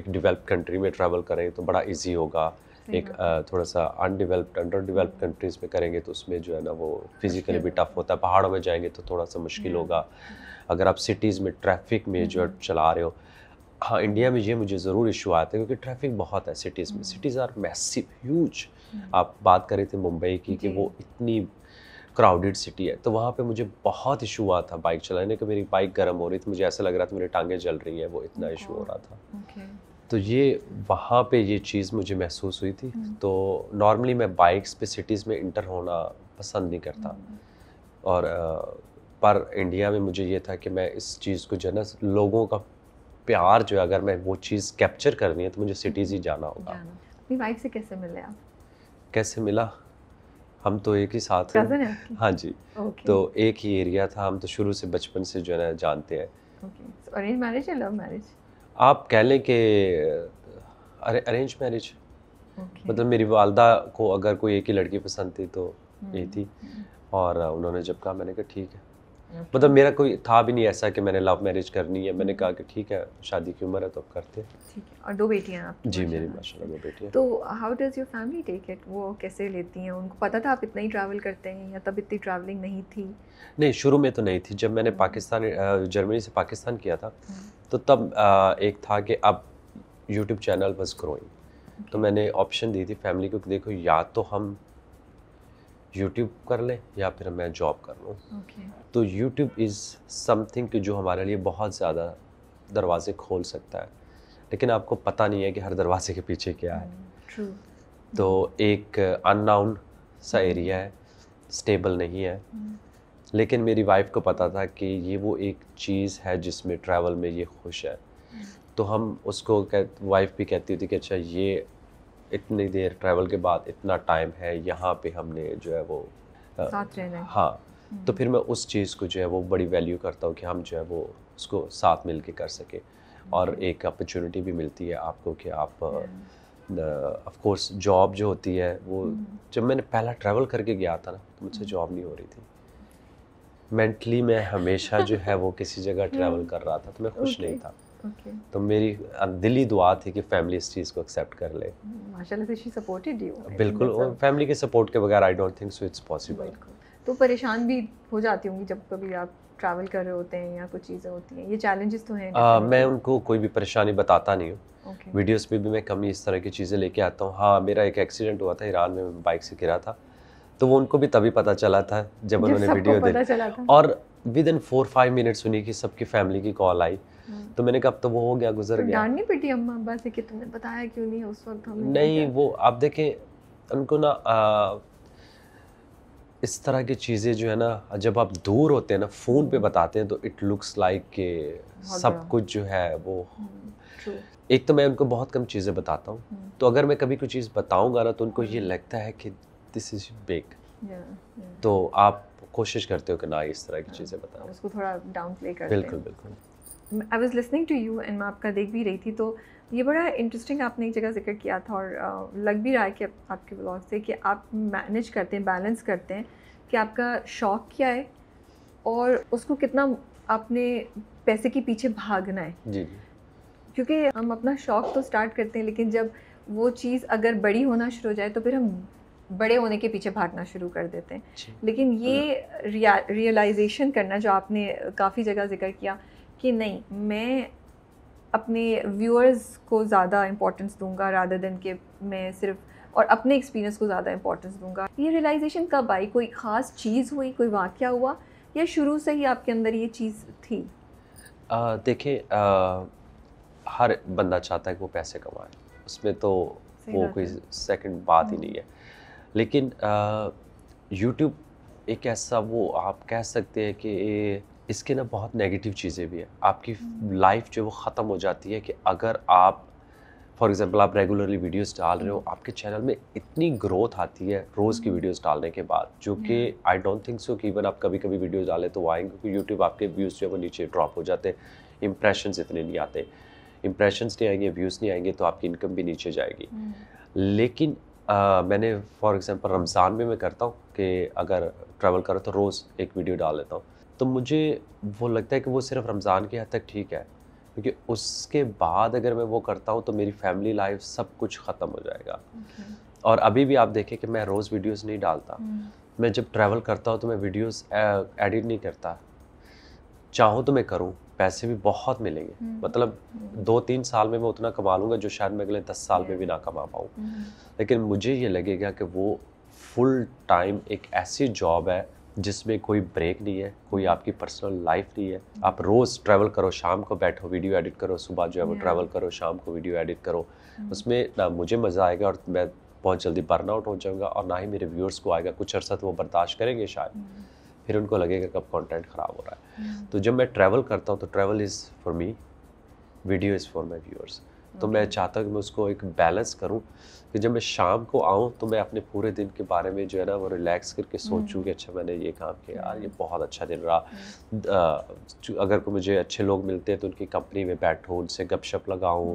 एक डिवेल्प कंट्री में ट्रैवल करें तो बड़ा इजी होगा एक थोड़ा सा अनडेवलप्ड अंडर डेवलप्ड कंट्रीज़ में करेंगे तो उसमें जो है ना वो फिज़िकली भी टफ़ होता है पहाड़ों में जाएंगे तो थोड़ा सा मुश्किल हम्म। होगा अगर आप सिटीज़ में ट्रैफिक में जो हम्म। चला रहे हो हाँ इंडिया में ये मुझे ज़रूर इशू आया था क्योंकि ट्रैफिक बहुत है सिटीज़ में सिटीज़ आर मैसिव ह्यूज आप बात कर रहे थे मुंबई की कि वो इतनी क्राउडेड सिटी है तो वहाँ पे मुझे बहुत इशू हुआ था बाइक चलाने का मेरी बाइक गर्म हो रही थी मुझे ऐसा लग रहा था मेरी टांगें जल रही हैं वो इतना इशू हो रहा था okay. तो ये वहाँ पे ये चीज़ मुझे महसूस हुई थी हम्म। तो नॉर्मली मैं बाइक्स पे सिटीज़ में इंटर होना पसंद नहीं करता हम्म, हम्म। और पर इंडिया में मुझे ये था कि मैं इस चीज़ को जो है ना लोगों का प्यार जो है अगर मैं वो चीज़ कैप्चर करनी है तो मुझे सिटीज़ ही जाना होगा अपनी बाइक से कैसे मिले आप कैसे मिला हम तो एक ही साथ हैं हाँ जी okay. तो एक ही एरिया था हम तो शुरू से बचपन से जो है ना जानते हैं अरेंज मैरिज या लव मैरिज आप कह लें कि अरेंज मैरिज okay. मतलब मेरी वालदा को अगर कोई एक ही लड़की पसंद थी तो यही हम्म, थी हम्म। और उन्होंने जब कहा मैंने कहा ठीक है मतलब मेरा कोई था भी नहीं ऐसा कि मैंने लव मैरिज करनी है मैंने कहा कि ठीक है शादी की उम्र है तो अब करते ठीक है और दो बेटियां आप जी मेरी माशाल्लाह दो बेटियां तो how does your family take it वो कैसे लेती हैं उनको पता था आप इतना ही ट्रैवल करते हैं या तब इतनी ट्रैवलिंग नहीं थी नहीं शुरू में तो नहीं थी जब मैंने हम्म। पाकिस्तान जर्मनी से पाकिस्तान किया था हम्म। तो तब एक था कि अब यूट्यूब चैनल बस ग्रोइंग तो मैंने ऑप्शन दी थी फैमिली को देखो या तो हम यूट्यूब कर लें या फिर मैं जॉब कर लूँ okay. तो यूट्यूब इज़ समथिंग कि जो हमारे लिए बहुत ज़्यादा दरवाजे खोल सकता है लेकिन आपको पता नहीं है कि हर दरवाजे के पीछे क्या है mm, True. तो एक अननाउन सा एरिया mm-hmm. है स्टेबल नहीं है mm. लेकिन मेरी वाइफ को पता था कि ये वो एक चीज़ है जिसमें ट्रैवल में ये खुश है mm. तो हम उसको वाइफ भी कहती थी कि अच्छा ये इतनी देर ट्रैवल के बाद इतना टाइम है यहाँ पे हमने जो है वो साथ रहना है हाँ तो हम्म। फिर मैं उस चीज़ को जो है वो बड़ी वैल्यू करता हूँ कि हम जो है वो उसको साथ मिल के कर सकें और हम्म। एक अपॉर्चुनिटी भी मिलती है आपको कि आप ऑफ कोर्स जॉब जो होती है वो हम्म। जब मैंने पहला ट्रैवल करके गया था ना तो मुझसे जॉब नहीं हो रही थी मेंटली मैं हमेशा जो है वो किसी जगह ट्रैवल कर रहा था तो मैं खुश नहीं था okay. तो मेरी दिली दुआ थी कि फैमिली इस चीज़ को एक्सेप्ट कर ले माशाल्लाह से शी सपोर्टेड यू बिल्कुल फैमिली के सपोर्ट के बगैर I don't think so it's possible तो परेशान भी हो जाती होंगी जब कभी आप ट्रैवल कर रहे होते हैं या कुछ चीज़ें होती हैं ये चैलेंजेस तो हैं मैं उनको कोई भी परेशानी बताता नहीं हूँ okay. वीडियोस में भी मैं कमी इस तरह की चीज़ें लेके आता हूँ हाँ मेरा एक एक्सीडेंट हुआ था ईरान में बाइक से गिरा था तो वो उनको भी तभी पता चला था जब उन्होंने वीडियो देखा और within four five minutes उन्हीं की सबकी फैमिली की कॉल आई तो मैंने कहा अब तो वो हो गया गुजर तो गया डांट नहीं पिटी अम्मा अब्बा से कि तुमने बताया क्यों नहीं उस वक्त हम नहीं वो आप देखें उनको ना आ, इस तरह की चीज़ें जो है ना जब आप दूर होते हैं ना फ़ोन पे बताते हैं तो इट लुक्स लाइक के सब कुछ जो है वो हम्म, एक तो मैं उनको बहुत कम चीज़ें बताता हूँ हम्म। तो अगर मैं कभी कोई चीज़ बताऊँगा ना तो उनको ये हम्म। लगता है कि दिस इज़ बिग तो आप कोशिश करते हो कि ना इस तरह की हाँ, चीज़ें बताओ उसको थोड़ा डाउन प्ले कर बिल्कुल बिल्कुल I was listening to you and मैं आपका देख भी रही थी तो ये बड़ा इंटरेस्टिंग आपने एक जगह जिक्र किया था और लग भी रहा है कि आपके ब्लॉग से कि आप मैनेज करते हैं बैलेंस करते हैं कि आपका शौक क्या है और उसको कितना आपने पैसे के पीछे भागना है जी क्योंकि हम अपना शौक तो स्टार्ट करते हैं लेकिन जब वो चीज़ अगर बड़ी होना शुरू हो जाए तो फिर हम बड़े होने के पीछे भागना शुरू कर देते हैं लेकिन ये रियलाइजेशन करना जो आपने काफ़ी जगह जिक्र किया कि नहीं मैं अपने व्यूअर्स को ज़्यादा इम्पोर्टेंस दूंगा रादर देन के मैं सिर्फ और अपने एक्सपीरियंस को ज़्यादा इम्पोर्टेंस दूंगा ये रियलाइजेशन कब आई कोई ख़ास चीज़ हुई कोई वाक्य हुआ या शुरू से ही आपके अंदर ये चीज़ थी देखिए हर बंदा चाहता है कि वो पैसे कमाए उसमें तो वो कोई सेकंड बात ही हम्म। नहीं है लेकिन यूट्यूब एक ऐसा वो आप कह सकते हैं कि इसके ना बहुत नेगेटिव चीज़ें भी हैं आपकी लाइफ हम्म। जो वो ख़त्म हो जाती है कि अगर आप फॉर एग्ज़ाम्पल आप रेगुलरली वीडियोस डाल रहे हो हम्म। आपके चैनल में इतनी ग्रोथ आती है रोज़ की वीडियोस हम्म। डालने के बाद जो कि आई डोंट थिंक सो कि इवन आप कभी कभी वीडियोस डालें तो आएंगे क्योंकि यूट्यूब आपके व्यूज़ जो है वो नीचे ड्रॉप हो जाते हैं इंप्रेशन इतने नहीं आते इंप्रेशंस नहीं आएंगे व्यूज़ नहीं आएंगे तो आपकी इनकम भी नीचे जाएगी लेकिन मैंने फॉर एग्ज़ाम्पल रमज़ान में मैं करता हूँ कि अगर ट्रैवल करो तो रोज़ एक वीडियो डाल लेता हूँ तो मुझे वो लगता है कि वो सिर्फ रमज़ान के हद तक ठीक है क्योंकि उसके बाद अगर मैं वो करता हूँ तो मेरी फैमिली लाइफ सब कुछ ख़त्म हो जाएगा okay. और अभी भी आप देखें कि मैं रोज़ वीडियोस नहीं डालता hmm. मैं जब ट्रैवल करता हूँ तो मैं वीडियोस एडिट नहीं करता चाहूँ तो मैं करूँ पैसे भी बहुत मिलेंगे hmm. मतलब hmm. दो तीन साल में मैं उतना कमा लूँगा जो शायद मैं अगले दस साल में भी ना कमा पाऊँ hmm. लेकिन मुझे ये लगेगा कि वो फुल टाइम एक ऐसी जॉब है जिसमें कोई ब्रेक नहीं है कोई आपकी पर्सनल लाइफ नहीं है आप रोज़ ट्रैवल करो शाम को बैठो वीडियो एडिट करो सुबह जो है वो ट्रैवल करो शाम को वीडियो एडिट करो hmm. उसमें ना मुझे मज़ा आएगा और मैं बहुत जल्दी बर्न आउट हो जाऊँगा और ना ही मेरे व्यूअर्स को आएगा कुछ अर्सा तो वो बर्दाश्त करेंगे शायद hmm. फिर उनको लगेगा कब कंटेंट ख़राब हो रहा है hmm. तो जब मैं ट्रैवल करता हूँ तो travel is for me video is for my viewers तो मैं चाहता हूँ कि मैं उसको एक बैलेंस करूँ कि जब मैं शाम को आऊँ तो मैं अपने पूरे दिन के बारे में जो है ना वो रिलैक्स करके हम्म। सोचूँ कि अच्छा मैंने ये काम किया यार ये हम्म। बहुत अच्छा दिन रहा हम्म। अगर को मुझे अच्छे लोग मिलते हैं तो उनकी कंपनी में बैठूँ उनसे गपशप लगाऊँ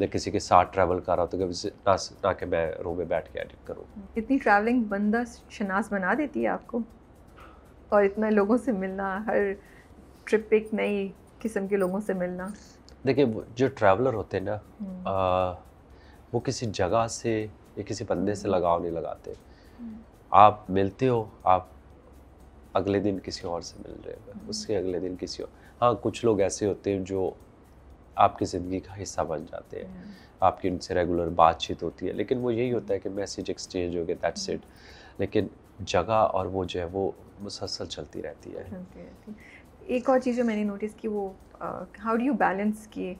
मैं किसी के साथ ट्रैवल कर रहा हूँ तो ना ना कि मैं रूम में बैठ के एडिट करूँ इतनी ट्रैवलिंग बंदा शनास बना देती है आपको और इतना लोगों से मिलना हर ट्रिप एक नई किस्म के लोगों से मिलना देखिए जो ट्रैवलर होते हैं ना वो किसी जगह से या किसी बंदे से लगाव नहीं लगाते हम्म। आप मिलते हो आप अगले दिन किसी और से मिल रहे हो हम्म। उसके अगले दिन किसी और हाँ कुछ लोग ऐसे होते हैं जो आपकी ज़िंदगी का हिस्सा बन जाते हैं हम्म। आपकी उनसे रेगुलर बातचीत होती है लेकिन वो यही होता है कि मैसेज एक्सचेंज हो गया दैट्स इट लेकिन जगह और वो जो है वो मुसलसल चलती रहती है okay, एक और चीज़ जो मैंने नोटिस की वो हाउ डू यू बैलेंस की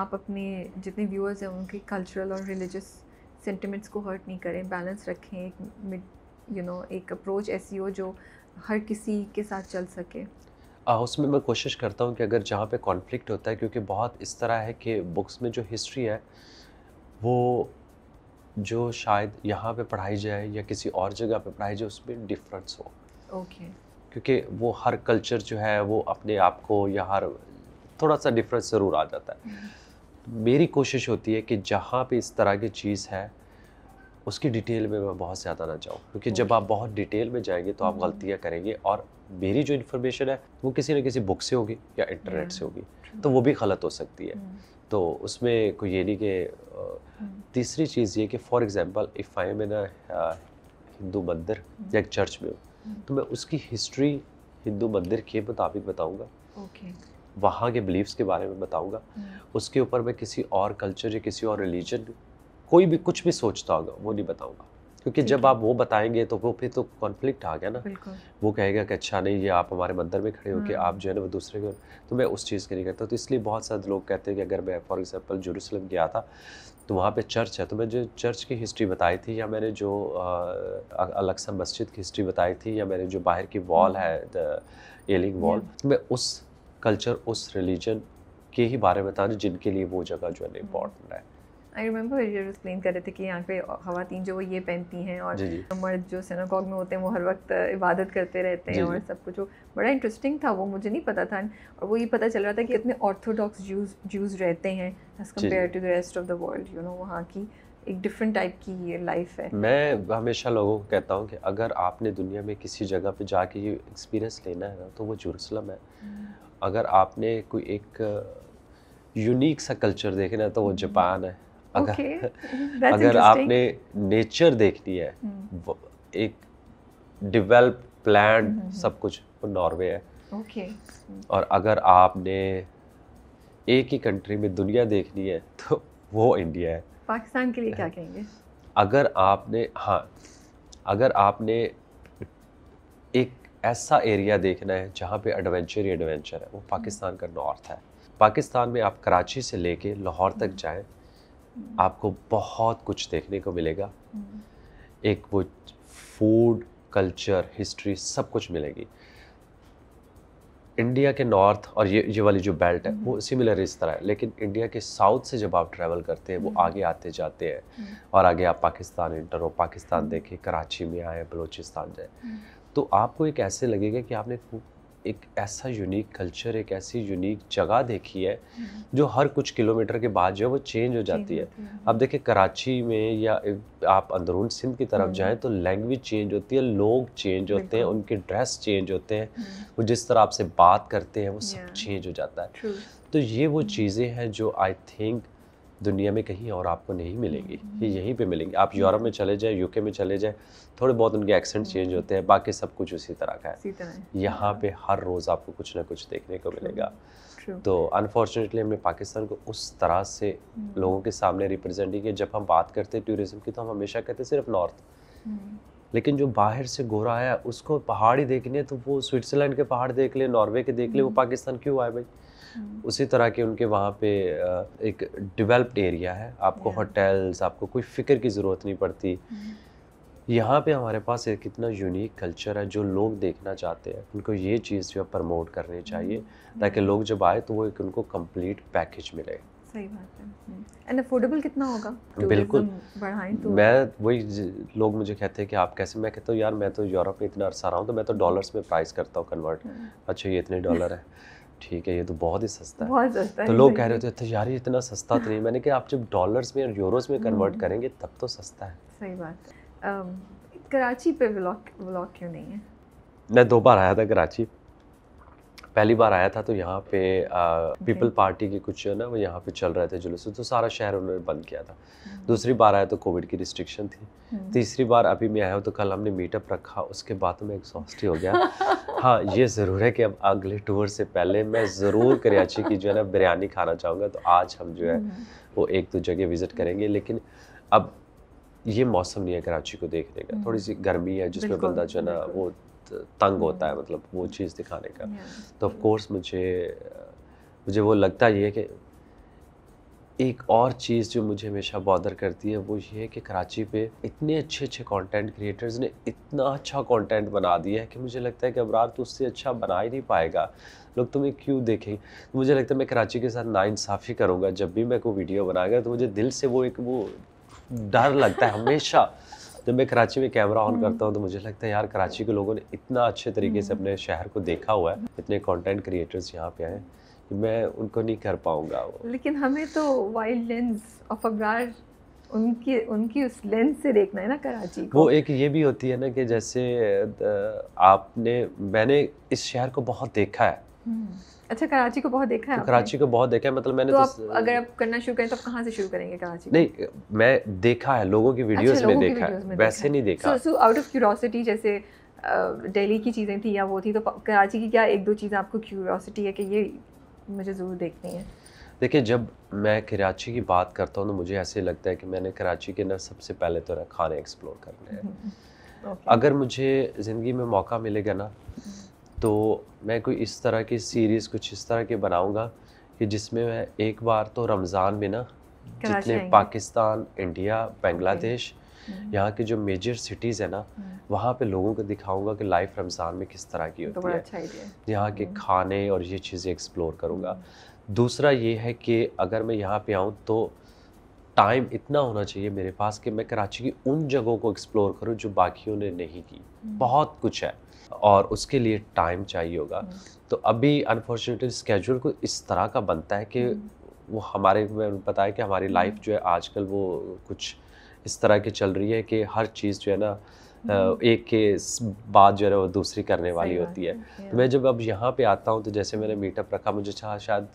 आप अपने जितने व्यूअर्स हैं उनके कल्चरल और रिलीजियस सेंटिमेंट्स को हर्ट नहीं करें बैलेंस रखें एक मिड यू नो एक अप्रोच ऐसी हो जो हर किसी के साथ चल सके आ, उसमें मैं कोशिश करता हूँ कि अगर जहाँ पे कॉन्फ्लिक्ट होता है क्योंकि बहुत इस तरह है कि बुक्स में जो हिस्ट्री है वो जो शायद यहाँ पे पढ़ाई जाए या किसी और जगह पे पढ़ाई जाए उसमें डिफरेंस हो ओके okay. क्योंकि वो हर कल्चर जो है वो अपने आप को या हर थोड़ा सा डिफरेंस ज़रूर आ जाता है मेरी कोशिश होती है कि जहाँ पे इस तरह की चीज़ है उसकी डिटेल में मैं बहुत ज़्यादा ना जाऊँ क्योंकि जब आप बहुत डिटेल में जाएंगे तो आप हम्म। गलतियाँ करेंगे और मेरी जो इन्फॉर्मेशन है वो किसी न किसी बुक से होगी या इंटरनेट से हम्म। होगी तो वो भी गलत हो सकती है हम्म। तो उसमें कोई ये नहीं कि तीसरी चीज़ ये कि for example if I am in Hindu मंदिर या एक चर्च में हूँ तो मैं उसकी हिस्ट्री हिंदू मंदिर के मुताबिक बताऊँगा वहाँ के बिलीव्स के बारे में बताऊँगा हम्म। उसके ऊपर मैं किसी और कल्चर या किसी और रिलीजन कोई भी कुछ भी सोचता होगा वो नहीं बताऊँगा क्योंकि जब आप वो बताएंगे तो वो फिर तो कॉन्फ्लिक्ट आ गया ना वो कहेगा कि अच्छा नहीं ये आप हमारे मंदिर में खड़े हो कि हम्म। आप जो है ना वो दूसरे को तो मैं उस चीज़ के नहीं करता तो इसलिए बहुत सारे लोग कहते हैं कि अगर मैं फॉर एग्जांपल जेरूसलम गया था तो वहाँ पे चर्च है तो मैं जो चर्च की हिस्ट्री बताई थी या मैंने जो अलक्सा मस्जिद की हिस्ट्री बताई थी या मैंने जो बाहर की वॉल हम्म। है एलिंग वॉल तो मैं उस कल्चर उस रिलीजन के ही बारे में बता रहे जिनके लिए वो जगह जो है इम्पोर्टेंट है आई रिमेम्बर जो एक्सप्लेन कर रहे थे कि यहाँ पे खातन जो वो ये पहनती हैं और मर्द जो सेनाकॉग में होते हैं वो हर वक्त इबादत करते रहते हैं और सब कुछ बड़ा इंटरेस्टिंग था वो मुझे नहीं पता था और वो ये पता चल रहा था कि इतने ऑर्थोडॉक्स जूस जूस रहते हैं as compare to the rest of the world you know वहाँ की एक डिफरेंट टाइप की ये लाइफ है मैं हमेशा लोगों को कहता हूँ कि अगर आपने दुनिया में किसी जगह पर जाके ये एक्सपीरियंस लेना है ना तो वो जरूसलम है hmm। अगर आपने कोई एक यूनिक सा कल्चर देखना है तो वो हम्म। जापान है अगर okay. अगर आपने नेचर देखनी है hmm. एक डिवेल्प प्लान hmm. सब कुछ वो नॉर्वे है ओके okay. और अगर आपने एक ही कंट्री में दुनिया देखनी है तो वो इंडिया है पाकिस्तान के लिए क्या कहेंगे अगर आपने हाँ अगर आपने एक ऐसा एरिया देखना है जहाँ पे एडवेंचर ही एडवेंचर है वो पाकिस्तान का नॉर्थ है पाकिस्तान में आप कराची से लेके लाहौर तक जाएं आपको बहुत कुछ देखने को मिलेगा एक वो फूड कल्चर हिस्ट्री सब कुछ मिलेगी इंडिया के नॉर्थ और ये ये वाली जो बेल्ट है वो सिमिलर इस तरह है लेकिन इंडिया के साउथ से जब आप ट्रैवल करते हैं वो आगे आते जाते हैं और आगे आप पाकिस्तान इंटर हो पाकिस्तान देखें कराची में आए बलूचिस्तान जाए तो आपको एक ऐसे लगेगा कि आपने एक ऐसा यूनिक कल्चर एक ऐसी यूनिक जगह देखी है हम्म। जो हर कुछ किलोमीटर के बाद जो है वो चेंज हो जाती है आप हाँ। देखिए कराची में या आप अंदरून सिंध की तरफ हम्म। जाएं तो लैंग्वेज चेंज होती है लोग चेंज होते हैं उनके ड्रेस चेंज होते हैं हम्म। वो जिस तरह आपसे बात करते हैं वो सब चेंज हो जाता है तो ये वो चीज़ें हैं जो आई थिंक दुनिया में कहीं और आपको नहीं मिलेंगी हम्म। ये यहीं पे मिलेंगी आप यूरोप में चले जाएं यूके में चले जाएं थोड़े बहुत उनके एक्सेंट हम्म। चेंज होते हैं बाकी सब कुछ उसी तरह का है यहाँ हाँ। पे हर रोज़ आपको कुछ ना कुछ देखने को मिलेगा तो अनफॉर्चुनेटली हमने पाकिस्तान को उस तरह से हम्म। लोगों के सामने रिप्रेजेंट नहीं किया जब हम बात करते हैं टूरिज्म की तो हम हमेशा कहते हैं सिर्फ नॉर्थ लेकिन जो बाहर से गोरा आया उसको पहाड़ी देखनी है तो वो स्विट्ज़रलैंड के पहाड़ देख ले नॉर्वे के देख ले वो पाकिस्तान क्यों आए भाई हम्म। उसी तरह के उनके वहाँ पे एक डेवलप्ड एरिया है आपको होटल्स आपको कोई फिक्र की ज़रूरत नहीं पड़ती हम्म। यहाँ पे हमारे पास एक इतना यूनिक कल्चर है जो लोग देखना चाहते हैं उनको ये चीज़ जो प्रमोट करनी चाहिए हम्म। ताकि लोग जब आए तो वो एक उनको कंप्लीट पैकेज मिले सही बात है एंड अफोर्डेबल कितना होगा बिल्कुल तो मैं वही लोग मुझे कहते हैं कि आप कैसे मैं कहता हूँ यार मैं तो यूरोप में इतना अरसा रहा हूँ तो मैं तो डॉलर्स में प्राइस करता हूँ कन्वर्ट अच्छा ये इतने डॉलर है ठीक है ये तो बहुत ही सस्ता है बहुत सस्ता तो लोग कह रहे थे अच्छा यार इतना सस्ता तो नहीं मैंने कहा आप जब डॉलर्स में और यूरोस में कन्वर्ट हम्म। करेंगे तब तो सस्ता है सही बात कराची पे व्लॉग व्लॉग क्यों नहीं है मैं दो बार आया था कराची पहली बार आया था तो यहाँ पे पीपल पार्टी के कुछ ना वो यहाँ पे चल रहे थे जुलूस तो सारा शहर उन्होंने बंद किया था hmm. दूसरी बार आया तो कोविड की रिस्ट्रिक्शन थी hmm. तीसरी बार अभी मैं आया हूँ तो कल हमने मीटअप रखा उसके बाद तो मैं एग्जॉस्ट हो गया हाँ ये ज़रूर है कि अब अगले टूर से पहले मैं ज़रूर कराची की जो है ना बिरयानी खाना चाहूँगा तो आज हम जो है hmm. वो एक दो जगह विज़िट करेंगे लेकिन अब ये मौसम नहीं है कराची को देखने का थोड़ी सी गर्मी है जिसमें बंदा जो है ना वो तंग होता है हम्म। मतलब वो चीज़ दिखाने का तो ऑफकोर्स मुझे मुझे वो लगता ये है कि एक और चीज़ जो मुझे हमेशा बॉदर करती है वो ये है कि कराची पे इतने अच्छे अच्छे कंटेंट क्रिएटर्स ने इतना अच्छा कंटेंट बना दिया है कि मुझे लगता है कि अबरार तो उससे अच्छा बना ही नहीं पाएगा लोग तुम्हें क्यों देखें तो मुझे लगता है मैं कराची के साथ नाइंसाफ़ी करूँगा जब भी मैं कोई वीडियो बनाएगा तो मुझे दिल से वो एक वो डर लगता है हमेशा जब मैं कराची में कैमरा हम्म। ऑन करता हूँ तो मुझे लगता है यार कराची के लोगों ने इतना अच्छे तरीके से हम्म। अपने शहर को देखा हुआ है हम्म। इतने कॉन्टेंट क्रिएटर्स यहाँ पे आए कि मैं उनको नहीं कर पाऊँगा लेकिन हमें तो वाइल्ड लेंस ऑफ अगार उनकी उनकी उस लेंस से देखना है ना कराची को वो एक ये भी होती है ना कि जैसे आपने मैंने इस शहर को बहुत देखा है अच्छा कराची को बहुत देखा है तो कराची को बहुत देखा है मतलब मैंने तो, तो आप अगर आप करना शुरू करें तो कहाँ से शुरू करेंगे कराची नहीं मैं देखा है लोगों की अच्छा, वीडियोस अच्छा, में देखा है वैसे नहीं देखा सो आउट ऑफ क्यूरोसिटी जैसे दिल्ली की चीज़ें थी या वो थी तो कराची की क्या एक दो चीज़ें आपको क्यूरोसिटी है कि ये मुझे ज़रूर देखनी है देखिए जब मैं कराची की बात करता हूँ तो मुझे ऐसे लगता है कि मैंने कराची के अंदर सबसे पहले तो खाने एक्सप्लोर करने हैं अगर मुझे ज़िंदगी में मौका मिलेगा ना तो मैं कोई इस तरह की सीरीज़ कुछ इस तरह की बनाऊँगा कि जिसमें मैं एक बार तो रमज़ान में ना जितने पाकिस्तान इंडिया बांग्लादेश हम्म। यहाँ की जो मेजर सिटीज़ है ना हम्म। वहाँ पे लोगों को दिखाऊंगा कि लाइफ रमज़ान में किस तरह की तो होती तो है अच्छा यहाँ के हम्म। खाने और ये चीज़ें एक्सप्लोर करूँगा दूसरा ये है कि अगर मैं यहाँ पे आऊँ तो टाइम इतना होना चाहिए मेरे पास कि मैं कराची की उन जगहों को एक्सप्लोर करूँ जो बाकियों ने नहीं की बहुत कुछ है और उसके लिए टाइम चाहिए होगा हम्म। तो अभी अनफॉर्चुनेटली स्केड्यूल को इस तरह का बनता है कि हम्म। वो हमारे में बताया कि हमारी लाइफ हम्म। जो है आजकल वो कुछ इस तरह की चल रही है कि हर चीज़ जो है ना एक के बाद जो है वो दूसरी करने वाली होती है तो मैं जब अब यहाँ पे आता हूँ तो जैसे मैंने मीटअप रखा मुझे शायद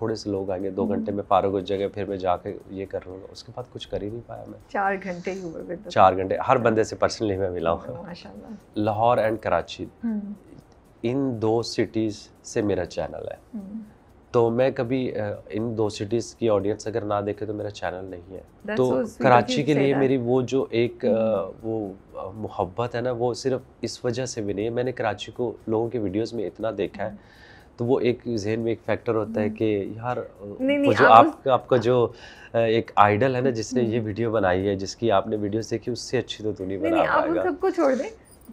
थोड़े से लोग आएंगे दो हम्म। घंटे में पार हो जगह फिर मैं जाके ये कर लूँगा उसके बाद कुछ कर ही नहीं पाया मैं चार घंटे ही हुए तो। चार घंटे हर बंदे से पर्सनली मैं मिला हूँ लाहौर एंड कराची हम्म। इन दो सिटीज़ से मेरा चैनल है हम्म। तो मैं कभी इन दो सिटीज़ की ऑडियंस अगर ना देखे तो मेरा चैनल नहीं है That's तो कराची के लिए मेरी वो जो एक वो मोहब्बत है ना वो सिर्फ इस वजह से भी नहीं है मैंने कराची को लोगों के वीडियोस में इतना देखा है तो वो एक जहन में एक फैक्टर होता है हम्म। कि यार नहीं, नहीं, जो आप, आप आपका जो एक आइडल है ना जिसने हम्म। ये वीडियो बनाई है जिसकी आपने वीडियो देखी उससे अच्छी तो तू नहीं बना आप उन सबको छोड़ दें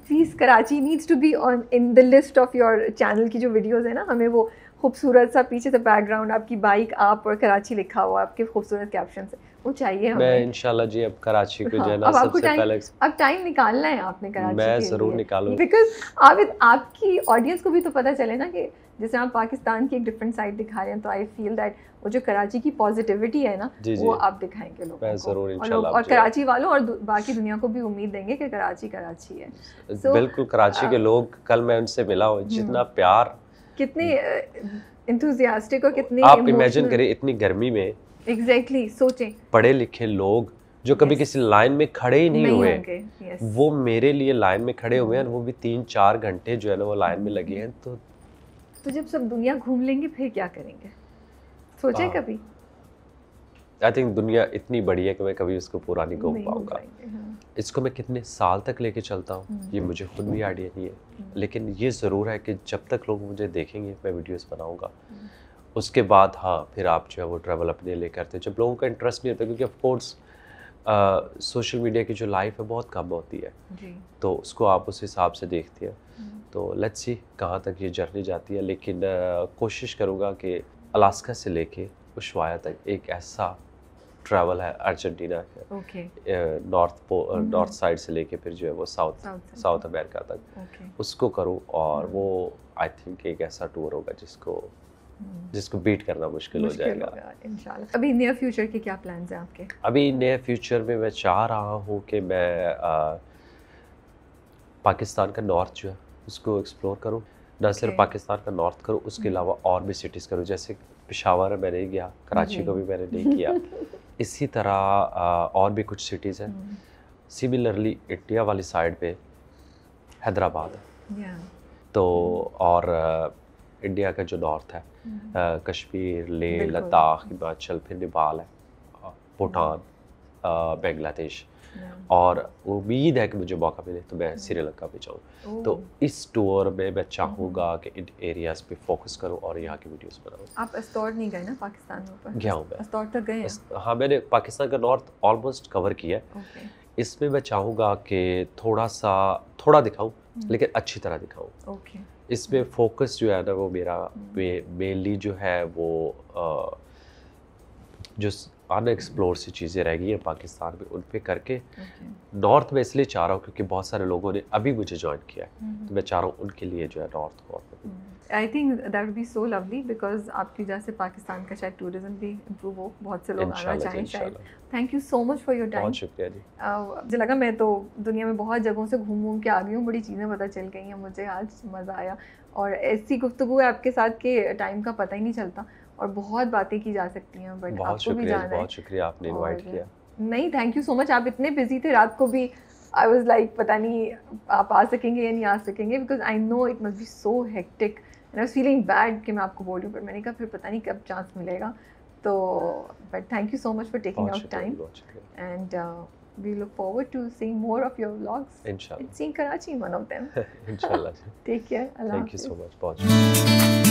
please Karachi needs to be on in the list of your channel की जो वीडियोस है ना हमें वो खूबसूरत सा पीछे से बैकग्राउंड आपकी बाइक आप और कराची लिखा हुआ आपके खूबसूरत कैप्शन से वो चाहिए हमें मैं इंशाल्लाह जी अब कराची को हाँ, जाना सबसे पहले अब टाइम निकालना है आपने कराची मैं ज़रूर निकालूंगी बिकॉज आप आपकी ऑडियंस को भी तो पता चले ना कि जिस आप पाकिस्तान की एक डिफरेंट साइड दिखा रहे हैं तो आई फील दैट वो जो कराची की पॉजिटिविटी है ना जी, जी, वो आप दिखाएंगे लोगों जरूर और, लोग, और कराची वालों और बाकी दुनिया को भी उम्मीद देंगे कि कराची कराची है so, बिल्कुल कराची के लोग कल मैं उनसे मिला हूँ हम्म। जितना प्यार कितने इंथुजियास्टिक और कितने आप इमेजिन करें इतनी गर्मी में एग्जैक्टली exactly, सोचें पढ़े लिखे लोग जो कभी yes. किसी लाइन में खड़े ही नहीं, नहीं हुए yes. वो मेरे लिए लाइन में खड़े हुए हैं वो भी तीन चार घंटे जो है ना वो लाइन में हम्म। लगे हैं तो तो जब सब दुनिया घूम लेंगे फिर क्या करेंगे सोचे हाँ। कभी आई थिंक दुनिया इतनी बड़ी है कि मैं कभी उसको पूरा नहीं घूम पाऊंगा हाँ। इसको मैं कितने साल तक लेके चलता हूँ हम्म। ये मुझे खुद भी आइडिया नहीं है हम्म। लेकिन ये ज़रूर है कि जब तक लोग मुझे देखेंगे मैं वीडियोस बनाऊँगा हम्म। उसके बाद हाँ फिर आप जो है वो ट्रैवल अपने लिए करते हैं जब लोगों का इंटरेस्ट नहीं होता क्योंकि ऑफकोर्स सोशल मीडिया की जो लाइफ है बहुत कम होती है तो उसको आप उस हिसाब से देखते हैं तो लेट्स सी कहाँ तक ये जर्नी जाती है लेकिन कोशिश करूँगा कि अलास्का से लेके उशवाया तक एक ऐसा ट्रैवल है अर्जेंटीना का नॉर्थ नॉर्थ साइड से लेके फिर जो है वो साउथ साउथ अमेरिका तक okay. उसको करूँ और हम्म। वो आई थिंक एक ऐसा टूर होगा जिसको हम्म। जिसको बीट करना मुश्किल, हो जाएगा अभी नियर फ्यूचर के क्या प्लान्स हैं आपके अभी नियर फ्यूचर में मैं चाह रहा हूँ कि मैं आ, पाकिस्तान का नॉर्थ जो है उसको एक्सप्लोर करो ना सिर्फ पाकिस्तान का नॉर्थ करो उसके हम्म। अलावा और भी सिटीज़ करो जैसे पिशावर में मैंने गया कराची को भी मैंने नहीं किया इसी तरह और भी कुछ सिटीज़ हैं सिमिलरली हम्म। इंडिया वाली साइड पे हैदराबाद है तो हम्म। और इंडिया का जो नॉर्थ है कश्मीर लेह लद्दाख हिमाचल फिर नेपाल है भूटान बांग्लादेश और उम्मीद है कि मुझे मौका मिले तो मैं श्रीलंका में जाऊँ तो इस टूर में मैं चाहूँगा mm-hmm. कि इन एरियाज पे फोकस करूँ और यहाँ की वीडियोस बनाऊँ आप अस्तौर नहीं गए ना पाकिस्तान में गया हूँ मैं अस्तौर तक तो गए हाँ मैंने पाकिस्तान का नॉर्थ ऑलमोस्ट कवर किया है इसमें मैं चाहूँगा कि थोड़ा सा थोड़ा दिखाऊँ mm-hmm. लेकिन अच्छी तरह दिखाऊँ ओके इसमें फोकस mm-hmm. जो है ना वो मेरा मेनली जो है वो जो अनएक्सप्लोर सी चीज़ें रह गई हैं पाकिस्तान में उन पर करके नॉर्थ में इसलिए चाह रहा हूँ क्योंकि बहुत सारे लोगों ने अभी मुझे ज्वाइन किया है mm-hmm. तो मैं चाह रहा हूँ उनके लिए जो है नॉर्थ को I think that would be so lovely because आपकी वजह से पाकिस्तान का शायद टूरिज्म भी इम्प्रूव हो बहुत से लोग आना चाहें शायद thank you so much for your time शुक्रिया जी uh, मुझे लगा मैं तो दुनिया में बहुत जगहों से घूम घूम के आ गई हूँ बड़ी चीज़ें पता चल गई हैं मुझे आज मज़ा आया और ऐसी गुफ्तु है आपके साथ के टाइम का पता ही नहीं चलता और बहुत बातें की जा सकती हैं बट आपको भी जाना बहुत शुक्रिया आपने इनवाइट किया नहीं थैंक यू सो मच आप इतने बिजी थे रात को भी आई वाज लाइक पता नहीं आप आ सकेंगे या नहीं आ सकेंगे because I know it must be so hectic and I was feeling bad कि मैं आपको बोल रही पर मैंने कहा फिर पता नहीं कब चांस मिलेगा तो but thank you so much for taking out time and we look forward to seeing more of your vlogs इंशाल्लाह And uh, seeing Karachi in one of them. Inshallah. Take care. Allah Thank you so